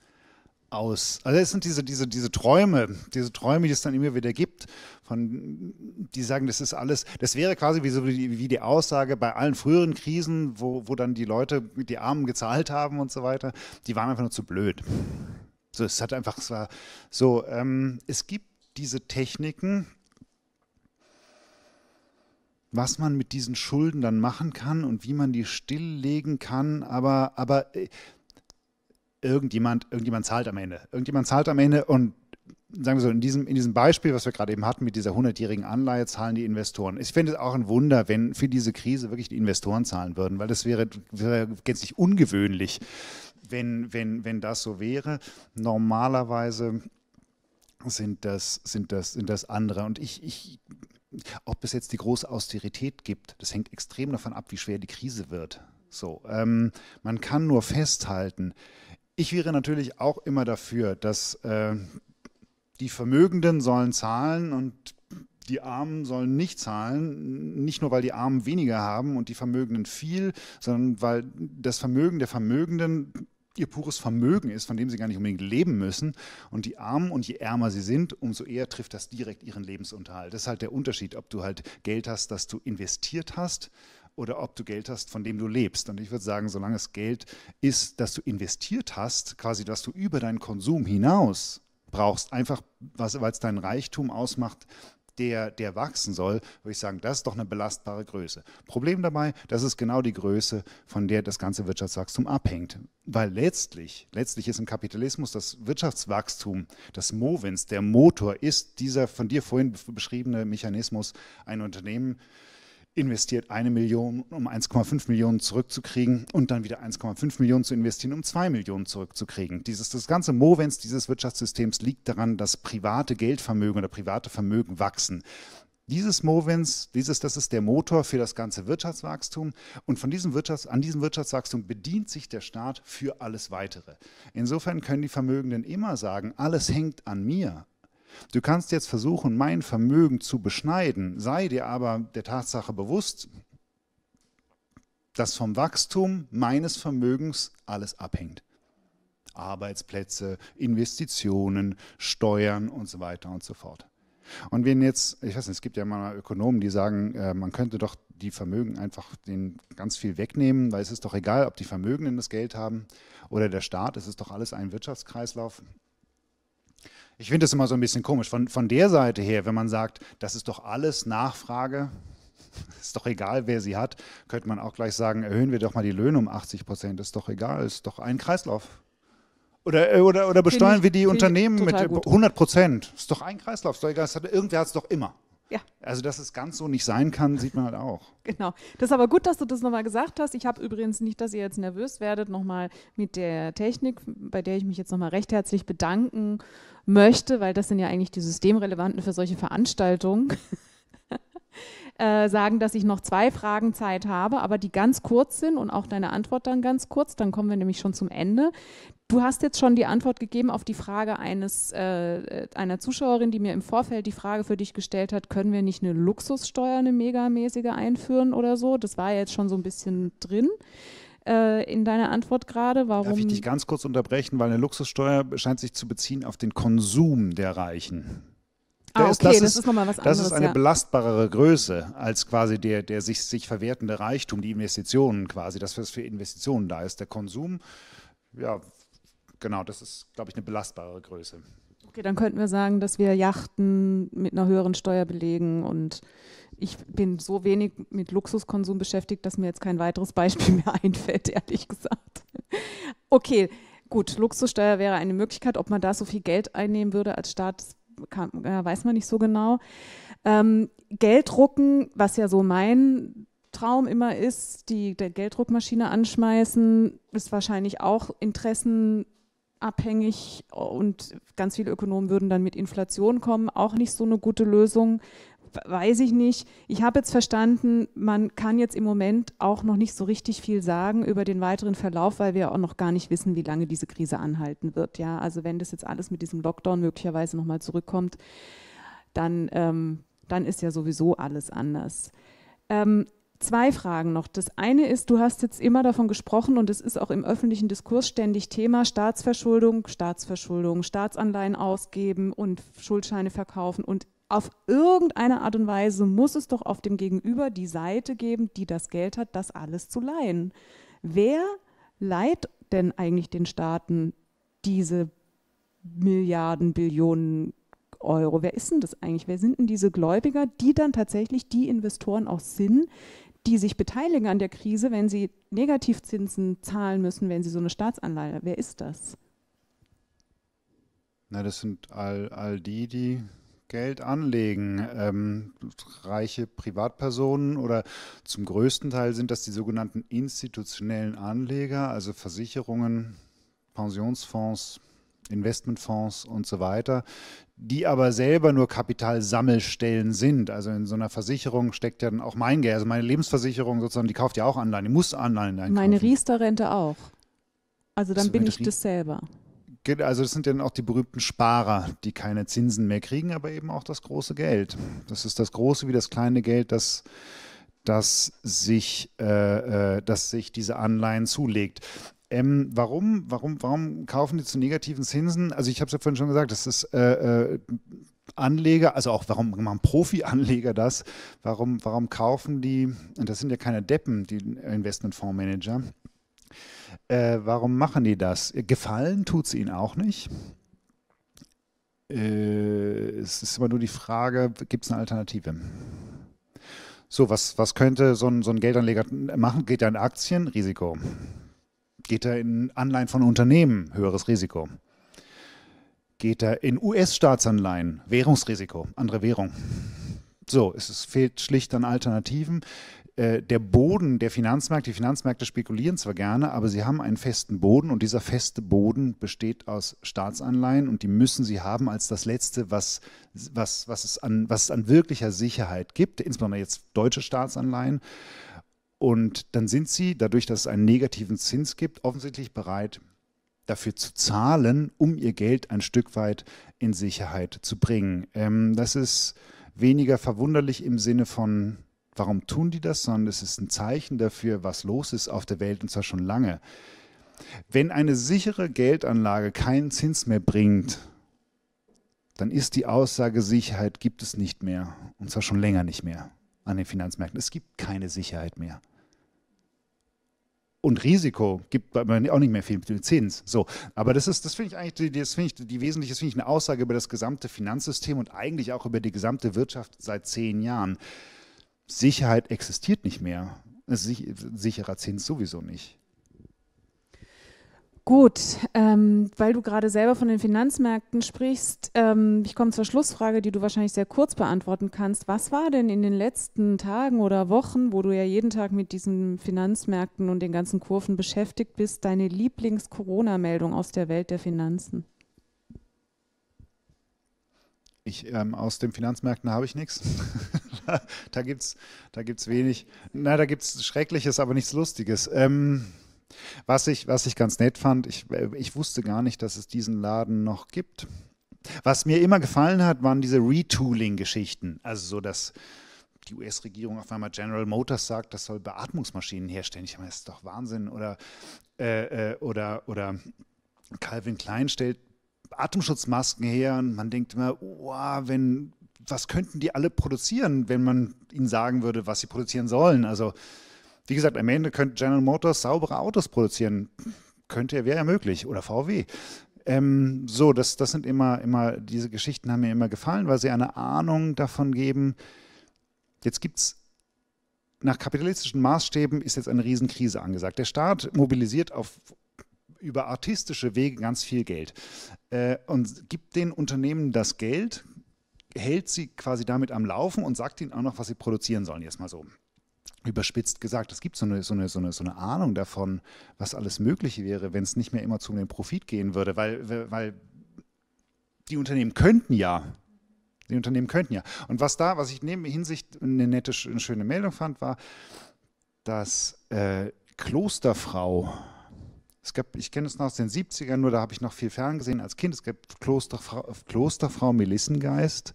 aus. Also es sind diese, diese, diese Träume, diese Träume, die es dann immer wieder gibt, von, die sagen, das ist alles, das wäre quasi wie, so wie, wie die Aussage bei allen früheren Krisen, wo, wo dann die Leute mit die Armen gezahlt haben und so weiter, die waren einfach nur zu blöd. So, es hat einfach, es war so, ähm, es gibt diese Techniken, was man mit diesen Schulden dann machen kann und wie man die stilllegen kann, aber, aber äh, irgendjemand, irgendjemand zahlt am Ende. Irgendjemand zahlt am Ende und sagen wir so, in diesem, in diesem Beispiel, was wir gerade eben hatten mit dieser 100-jährigen Anleihe, zahlen die Investoren. Ich finde es auch ein Wunder, wenn für diese Krise wirklich die Investoren zahlen würden, weil das wäre, wäre gänzlich ungewöhnlich, wenn, wenn, wenn das so wäre. Normalerweise sind das, sind das, sind das andere. Und ich, ich ob es jetzt die große Austerität gibt, das hängt extrem davon ab, wie schwer die Krise wird. So, ähm, man kann nur festhalten, ich wäre natürlich auch immer dafür, dass äh, die Vermögenden sollen zahlen und die Armen sollen nicht zahlen, nicht nur weil die Armen weniger haben und die Vermögenden viel, sondern weil das Vermögen der Vermögenden ihr pures Vermögen ist, von dem sie gar nicht unbedingt leben müssen. Und die Armen und je ärmer sie sind, umso eher trifft das direkt ihren Lebensunterhalt. Das ist halt der Unterschied, ob du halt Geld hast, das du investiert hast oder ob du Geld hast, von dem du lebst. Und ich würde sagen, solange es Geld ist, das du investiert hast, quasi was du über deinen Konsum hinaus brauchst, einfach weil es deinen Reichtum ausmacht, der, der wachsen soll, würde ich sagen, das ist doch eine belastbare Größe. Problem dabei, das ist genau die Größe, von der das ganze Wirtschaftswachstum abhängt. Weil letztlich, letztlich ist im Kapitalismus das Wirtschaftswachstum, das Movens, der Motor ist dieser von dir vorhin beschriebene Mechanismus, ein Unternehmen investiert eine Million, um 1,5 Millionen zurückzukriegen und dann wieder 1,5 Millionen zu investieren, um 2 Millionen zurückzukriegen. Dieses, das ganze Movens dieses Wirtschaftssystems liegt daran, dass private Geldvermögen oder private Vermögen wachsen. Dieses Movens, dieses, das ist der Motor für das ganze Wirtschaftswachstum und von diesem Wirtschafts-, an diesem Wirtschaftswachstum bedient sich der Staat für alles Weitere. Insofern können die Vermögenden immer sagen, alles hängt an mir, Du kannst jetzt versuchen, mein Vermögen zu beschneiden, sei dir aber der Tatsache bewusst, dass vom Wachstum meines Vermögens alles abhängt. Arbeitsplätze, Investitionen, Steuern und so weiter und so fort. Und wenn jetzt, ich weiß nicht, es gibt ja mal Ökonomen, die sagen, äh, man könnte doch die Vermögen einfach den ganz viel wegnehmen, weil es ist doch egal, ob die Vermögenden das Geld haben oder der Staat, es ist doch alles ein Wirtschaftskreislauf. Ich finde das immer so ein bisschen komisch. Von, von der Seite her, wenn man sagt, das ist doch alles Nachfrage, ist doch egal, wer sie hat, könnte man auch gleich sagen, erhöhen wir doch mal die Löhne um 80 Prozent, ist doch egal, ist doch ein Kreislauf. Oder, äh, oder, oder besteuern ich, wir die Unternehmen mit 100 Prozent, ist doch ein Kreislauf, ist doch egal, irgendwer hat es doch immer. Ja. Also, dass es ganz so nicht sein kann, sieht man halt auch. Genau. Das ist aber gut, dass du das nochmal gesagt hast. Ich habe übrigens nicht, dass ihr jetzt nervös werdet, nochmal mit der Technik, bei der ich mich jetzt nochmal recht herzlich bedanken möchte, weil das sind ja eigentlich die Systemrelevanten für solche Veranstaltungen, äh, sagen, dass ich noch zwei Fragen Zeit habe, aber die ganz kurz sind und auch deine Antwort dann ganz kurz. Dann kommen wir nämlich schon zum Ende. Du hast jetzt schon die Antwort gegeben auf die Frage eines, äh, einer Zuschauerin, die mir im Vorfeld die Frage für dich gestellt hat, können wir nicht eine Luxussteuer, eine megamäßige einführen oder so? Das war jetzt schon so ein bisschen drin. Äh, in deiner Antwort gerade. Warum? Darf ich dich ganz kurz unterbrechen, weil eine Luxussteuer scheint sich zu beziehen auf den Konsum der Reichen. Ah, der ah, okay, ist, das, ist, nochmal was anderes. Das ist eine ja. belastbarere Größe als quasi der, der sich, sich verwertende Reichtum, die Investitionen quasi, das, was für Investitionen da ist. Der Konsum, ja, genau, das ist, glaube ich, eine belastbarere Größe. Okay, dann könnten wir sagen, dass wir Yachten mit einer höheren Steuer belegen und ich bin so wenig mit Luxuskonsum beschäftigt, dass mir jetzt kein weiteres Beispiel mehr einfällt, ehrlich gesagt. Okay, gut, Luxussteuer wäre eine Möglichkeit. Ob man da so viel Geld einnehmen würde als Staat, kann, äh, weiß man nicht so genau. Ähm, Gelddrucken, was ja so mein Traum immer ist, die der Gelddruckmaschine anschmeißen, ist wahrscheinlich auch interessenabhängig und ganz viele Ökonomen würden dann mit Inflation kommen, auch nicht so eine gute Lösung, weiß ich nicht. Ich habe jetzt verstanden, man kann jetzt im Moment auch noch nicht so richtig viel sagen über den weiteren Verlauf, weil wir auch noch gar nicht wissen, wie lange diese Krise anhalten wird. Ja, also wenn das jetzt alles mit diesem Lockdown möglicherweise nochmal zurückkommt, dann, ähm, dann ist ja sowieso alles anders. Ähm, zwei Fragen noch. Das eine ist, du hast jetzt immer davon gesprochen und es ist auch im öffentlichen Diskurs ständig Thema Staatsverschuldung, Staatsverschuldung, Staatsanleihen ausgeben und Schuldscheine verkaufen und auf irgendeine Art und Weise muss es doch auf dem Gegenüber die Seite geben, die das Geld hat, das alles zu leihen. Wer leiht denn eigentlich den Staaten diese Milliarden, Billionen Euro? Wer ist denn das eigentlich? Wer sind denn diese Gläubiger, die dann tatsächlich die Investoren auch sind, die sich beteiligen an der Krise, wenn sie Negativzinsen zahlen müssen, wenn sie so eine Staatsanleihe? Wer ist das? Na, das sind all, all die, die Geld anlegen. Ähm, reiche Privatpersonen oder zum größten Teil sind das die sogenannten institutionellen Anleger, also Versicherungen, Pensionsfonds, Investmentfonds und so weiter, die aber selber nur Kapitalsammelstellen sind. Also in so einer Versicherung steckt ja dann auch mein Geld. Also meine Lebensversicherung sozusagen, die kauft ja auch Anleihen, die muss Anleihen einkaufen. Meine Riester-Rente auch. Also dann bin ich das selber. Also das sind dann auch die berühmten Sparer, die keine Zinsen mehr kriegen, aber eben auch das große Geld. Das ist das große wie das kleine Geld, das, das, sich, äh, äh das sich diese Anleihen zulegt. Ähm, warum, warum, warum kaufen die zu negativen Zinsen? Also ich habe es ja vorhin schon gesagt, das ist äh, äh, Anleger, also auch warum machen Profi-Anleger das? Warum, warum kaufen die, und das sind ja keine Deppen, die Investmentfondsmanager, äh, warum machen die das? Gefallen tut es ihnen auch nicht. Äh, es ist immer nur die Frage, gibt es eine Alternative? So, was, was könnte so ein, so ein Geldanleger machen? Geht er in Aktien? Risiko. Geht er in Anleihen von Unternehmen? Höheres Risiko. Geht er in US-Staatsanleihen? Währungsrisiko, andere Währung. So, es fehlt schlicht an Alternativen. Äh, der Boden der Finanzmärkte, die Finanzmärkte spekulieren zwar gerne, aber sie haben einen festen Boden und dieser feste Boden besteht aus Staatsanleihen und die müssen sie haben als das Letzte, was, was, was, es, an, was es an wirklicher Sicherheit gibt, insbesondere jetzt deutsche Staatsanleihen. Und dann sind sie, dadurch, dass es einen negativen Zins gibt, offensichtlich bereit, dafür zu zahlen, um ihr Geld ein Stück weit in Sicherheit zu bringen. Ähm, das ist weniger verwunderlich im Sinne von warum tun die das, sondern es ist ein Zeichen dafür, was los ist auf der Welt und zwar schon lange. Wenn eine sichere Geldanlage keinen Zins mehr bringt, dann ist die Aussage Sicherheit gibt es nicht mehr und zwar schon länger nicht mehr an den Finanzmärkten. Es gibt keine Sicherheit mehr. Und Risiko gibt auch nicht mehr viel mit dem Zins. So, aber das ist, das finde ich eigentlich, das finde ich die wesentliche, das finde ich eine Aussage über das gesamte Finanzsystem und eigentlich auch über die gesamte Wirtschaft seit zehn Jahren. Sicherheit existiert nicht mehr. Sicherer Zins sowieso nicht. Gut, ähm, weil du gerade selber von den Finanzmärkten sprichst, ähm, ich komme zur Schlussfrage, die du wahrscheinlich sehr kurz beantworten kannst. Was war denn in den letzten Tagen oder Wochen, wo du ja jeden Tag mit diesen Finanzmärkten und den ganzen Kurven beschäftigt bist, deine Lieblings-Corona-Meldung aus der Welt der Finanzen? Ich, ähm, aus den Finanzmärkten habe ich nichts. Da, gibt es da gibt's wenig. Na, da gibt es Schreckliches, aber nichts Lustiges. Ähm, was, ich, was ich ganz nett fand, ich, äh, ich wusste gar nicht, dass es diesen Laden noch gibt. Was mir immer gefallen hat, waren diese Retooling-Geschichten. Also so, dass die US-Regierung auf einmal General Motors sagt, das soll Beatmungsmaschinen herstellen. Ich meine, das ist doch Wahnsinn. Oder, äh, äh, oder, oder Calvin Klein stellt Atemschutzmasken her und man denkt immer, oh, wenn, was könnten die alle produzieren, wenn man ihnen sagen würde, was sie produzieren sollen? Also, wie gesagt, am Ende könnte General Motors saubere Autos produzieren. Könnte, wäre ja möglich. Oder VW. Ähm, so, das, das sind immer, immer, diese Geschichten haben mir immer gefallen, weil sie eine Ahnung davon geben. Jetzt gibt es nach kapitalistischen Maßstäben ist jetzt eine Riesenkrise angesagt. Der Staat mobilisiert auf über artistische Wege ganz viel Geld äh, und gibt den Unternehmen das Geld, hält sie quasi damit am Laufen und sagt ihnen auch noch, was sie produzieren sollen, jetzt mal so überspitzt gesagt, es gibt so eine, so, eine, so, eine, so eine Ahnung davon, was alles möglich wäre, wenn es nicht mehr immer zu um Profit gehen würde, weil, weil die Unternehmen könnten ja. Die Unternehmen könnten ja. Und was da, was ich neben Hinsicht eine nette, eine schöne Meldung fand, war, dass äh, Klosterfrau es gab, ich kenne es noch aus den 70ern, nur da habe ich noch viel ferngesehen als Kind. Es gab Klosterfrau, Klosterfrau Melissengeist,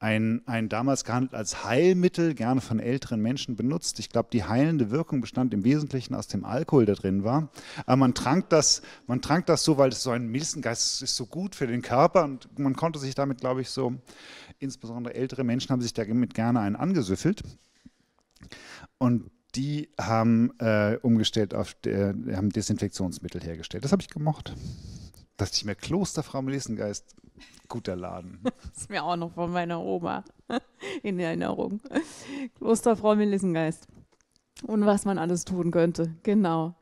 ein, ein damals gehandelt als Heilmittel, gerne von älteren Menschen benutzt. Ich glaube, die heilende Wirkung bestand im Wesentlichen aus dem Alkohol, der drin war. Aber man trank das, man trank das so, weil es so ein Melissengeist ist so gut für den Körper und man konnte sich damit, glaube ich, so, insbesondere ältere Menschen haben sich damit gerne einen angesüffelt. Und die haben äh, umgestellt auf, äh, haben Desinfektionsmittel hergestellt. Das habe ich gemocht. Dass ich mir Klosterfrau Melissengeist, guter Laden. Das ist mir auch noch von meiner Oma in Erinnerung. Klosterfrau Melissengeist. Und was man alles tun könnte, genau.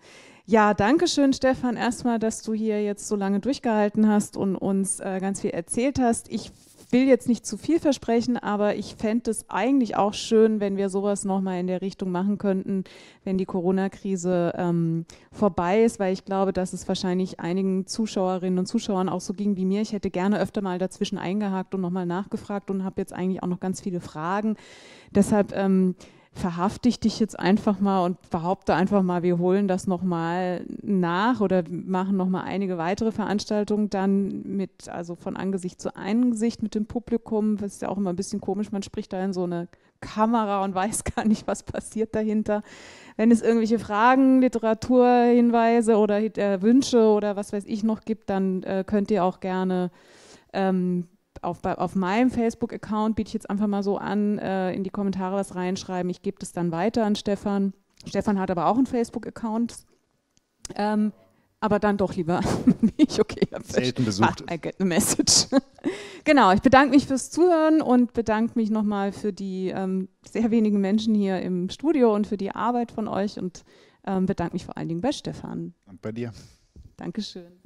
Ja, danke schön, Stefan, erstmal, dass du hier jetzt so lange durchgehalten hast und uns äh, ganz viel erzählt hast. Ich will jetzt nicht zu viel versprechen, aber ich fände es eigentlich auch schön, wenn wir sowas nochmal in der Richtung machen könnten, wenn die Corona-Krise ähm, vorbei ist, weil ich glaube, dass es wahrscheinlich einigen Zuschauerinnen und Zuschauern auch so ging wie mir. Ich hätte gerne öfter mal dazwischen eingehakt und nochmal nachgefragt und habe jetzt eigentlich auch noch ganz viele Fragen. Deshalb ähm, verhafte ich dich jetzt einfach mal und behaupte einfach mal, wir holen das nochmal nach oder machen nochmal einige weitere Veranstaltungen dann mit, also von Angesicht zu Angesicht mit dem Publikum. Das ist ja auch immer ein bisschen komisch, man spricht da in so eine Kamera und weiß gar nicht, was passiert dahinter. Wenn es irgendwelche Fragen, Literaturhinweise oder äh, Wünsche oder was weiß ich noch gibt, dann äh, könnt ihr auch gerne ähm, auf, auf meinem Facebook-Account biete ich jetzt einfach mal so an, äh, in die Kommentare was reinschreiben. Ich gebe das dann weiter an Stefan. Stefan hat aber auch einen Facebook-Account. Ähm, aber dann doch lieber mich. Okay, selten besucht. Ah, I get the message. genau, ich bedanke mich fürs Zuhören und bedanke mich nochmal für die ähm, sehr wenigen Menschen hier im Studio und für die Arbeit von euch und ähm, bedanke mich vor allen Dingen bei Stefan. Und bei dir. Dankeschön.